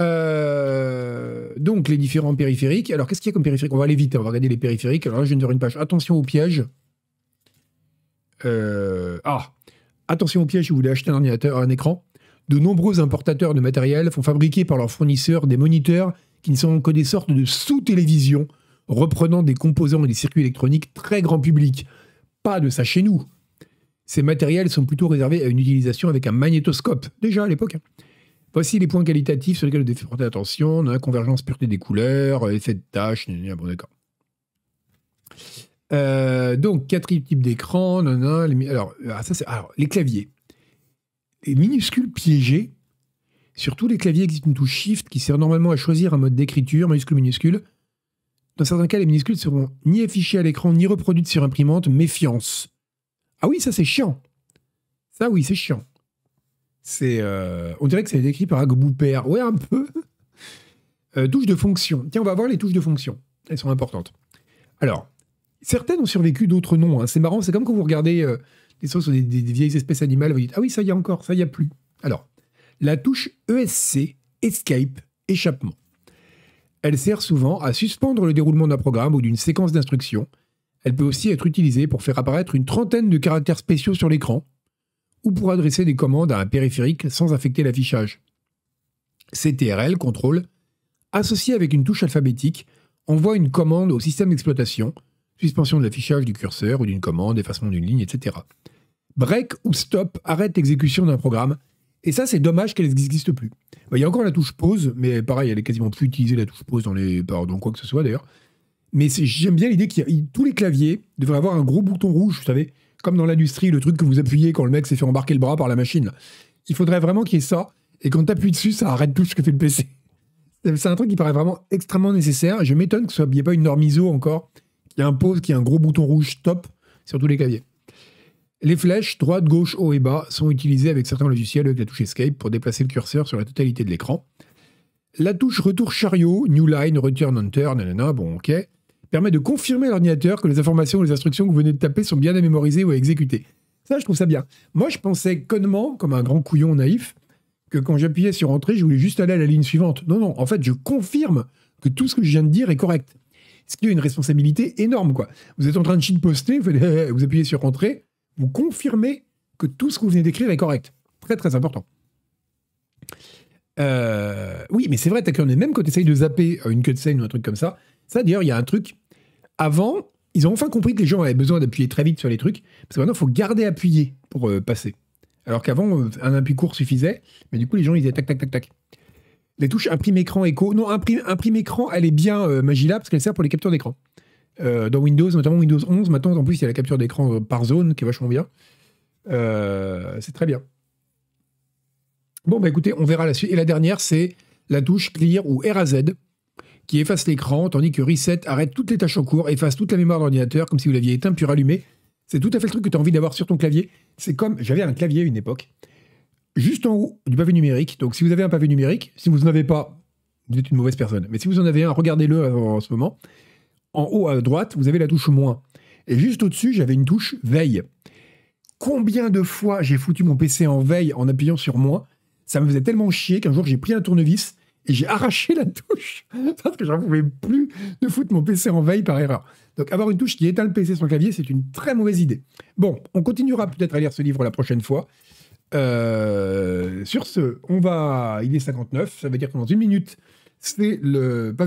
Euh, donc, les différents périphériques. Alors, qu'est-ce qu'il y a comme périphérique On va aller vite, hein. on va regarder les périphériques. Alors là, je viens de faire une page. Attention au piège euh, ah, Attention au piège si vous voulez acheter un ordinateur, un écran. De nombreux importateurs de matériel font fabriquer par leurs fournisseurs des moniteurs qui ne sont que des sortes de sous-télévisions reprenant des composants et des circuits électroniques très grand public. Pas de ça chez nous. Ces matériels sont plutôt réservés à une utilisation avec un magnétoscope, déjà à l'époque. Hein. Voici les points qualitatifs sur lesquels vous devez porter attention. convergence, pureté des couleurs, effet de tâche, bon d'accord. Euh, donc, quatre types d'écran, non, non, alors, euh, ah, ça c'est, alors, les claviers. Les minuscules piégés. Surtout, les claviers existe une touche Shift qui sert normalement à choisir un mode d'écriture, minuscule, minuscule. Dans certains cas, les minuscules seront ni affichées à l'écran, ni reproduites sur imprimante, méfiance. Ah oui, ça c'est chiant. Ça oui, c'est chiant. C'est, euh, on dirait que ça a été écrit par père Ouais, un peu. Euh, touches de fonction. Tiens, on va voir les touches de fonction. Elles sont importantes. Alors, Certaines ont survécu, d'autres non. Hein. C'est marrant, c'est comme quand vous regardez euh, des choses sur des, vieilles espèces animales, vous dites Ah oui, ça y a encore, ça y a plus. Alors, la touche ESC, Escape, échappement. Elle sert souvent à suspendre le déroulement d'un programme ou d'une séquence d'instructions. Elle peut aussi être utilisée pour faire apparaître une trentaine de caractères spéciaux sur l'écran ou pour adresser des commandes à un périphérique sans affecter l'affichage. CTRL, contrôle, associé avec une touche alphabétique, envoie une commande au système d'exploitation suspension de l'affichage du curseur ou d'une commande, effacement d'une ligne, etc. Break ou stop arrête l'exécution d'un programme, et ça c'est dommage qu'elle n'existe plus. Bah, il y a encore la touche pause, mais pareil, elle est quasiment plus utilisée la touche pause dans, les, bah, quoi que ce soit d'ailleurs. Mais j'aime bien l'idée que tous les claviers devraient avoir un gros bouton rouge, vous savez, comme dans l'industrie, le truc que vous appuyez quand le mec s'est fait embarquer le bras par la machine. Il faudrait vraiment qu'il y ait ça, et quand tu appuies dessus, ça arrête tout ce que fait le PC. C'est un truc qui paraît vraiment extrêmement nécessaire. Je m'étonne que n'y ait pas une norme ISO encore il y a un pause qui a un gros bouton rouge stop sur tous les claviers. Les flèches droite, gauche, haut et bas sont utilisées avec certains logiciels avec la touche Escape pour déplacer le curseur sur la totalité de l'écran. La touche retour chariot, new line, return enter, nanana, bon ok, permet de confirmer à l'ordinateur que les informations ou les instructions que vous venez de taper sont bien à mémoriser ou à exécuter. Ça, je trouve ça bien. Moi, je pensais connement, comme un grand couillon naïf, que quand j'appuyais sur entrée, je voulais juste aller à la ligne suivante. Non, non, en fait, je confirme que tout ce que je viens de dire est correct ce qui est une responsabilité énorme. quoi. Vous êtes en train de shitposter, vous, vous appuyez sur Entrée, vous confirmez que tout ce que vous venez d'écrire est correct. Très très important. Euh, oui, mais c'est vrai, t'as est même quand t'essayes de zapper euh, une cutscene ou un truc comme ça. Ça, d'ailleurs, il y a un truc. Avant, ils ont enfin compris que les gens avaient besoin d'appuyer très vite sur les trucs, parce que maintenant, il faut garder appuyé pour euh, passer. Alors qu'avant, un appui court suffisait, mais du coup, les gens, ils disaient tac, tac, tac, tac les touches imprime écran écho. Non, imprime, imprime écran, elle est bien euh, parce qu'elle sert pour les captures d'écran. Euh, dans Windows, notamment Windows 11, maintenant en plus il y a la capture d'écran euh, par zone qui est vachement bien. Euh, c'est très bien. Bon, bah écoutez, on verra la suite. Et la dernière, c'est la touche Clear ou R-A-Z, qui efface l'écran, tandis que Reset arrête toutes les tâches en cours, efface toute la mémoire d'ordinateur comme si vous l'aviez éteint puis rallumé. C'est tout à fait le truc que tu as envie d'avoir sur ton clavier. C'est comme, j'avais un clavier à une époque, juste en haut du pavé numérique. Donc si vous avez un pavé numérique, si vous n'en avez pas, vous êtes une mauvaise personne. Mais si vous en avez un, regardez-le en ce moment. En haut à droite, vous avez la touche moins. Et juste au-dessus, j'avais une touche veille. Combien de fois j'ai foutu mon PC en veille en appuyant sur moins Ça me faisait tellement chier qu'un jour j'ai pris un tournevis et j'ai arraché la touche parce que j'en pouvais plus de foutre mon PC en veille par erreur. Donc avoir une touche qui éteint le PC sans clavier, c'est une très mauvaise idée. Bon, on continuera peut-être à lire ce livre la prochaine fois. Euh, sur ce, on va. Il est 59, ça veut dire que dans une minute, c'est le pavé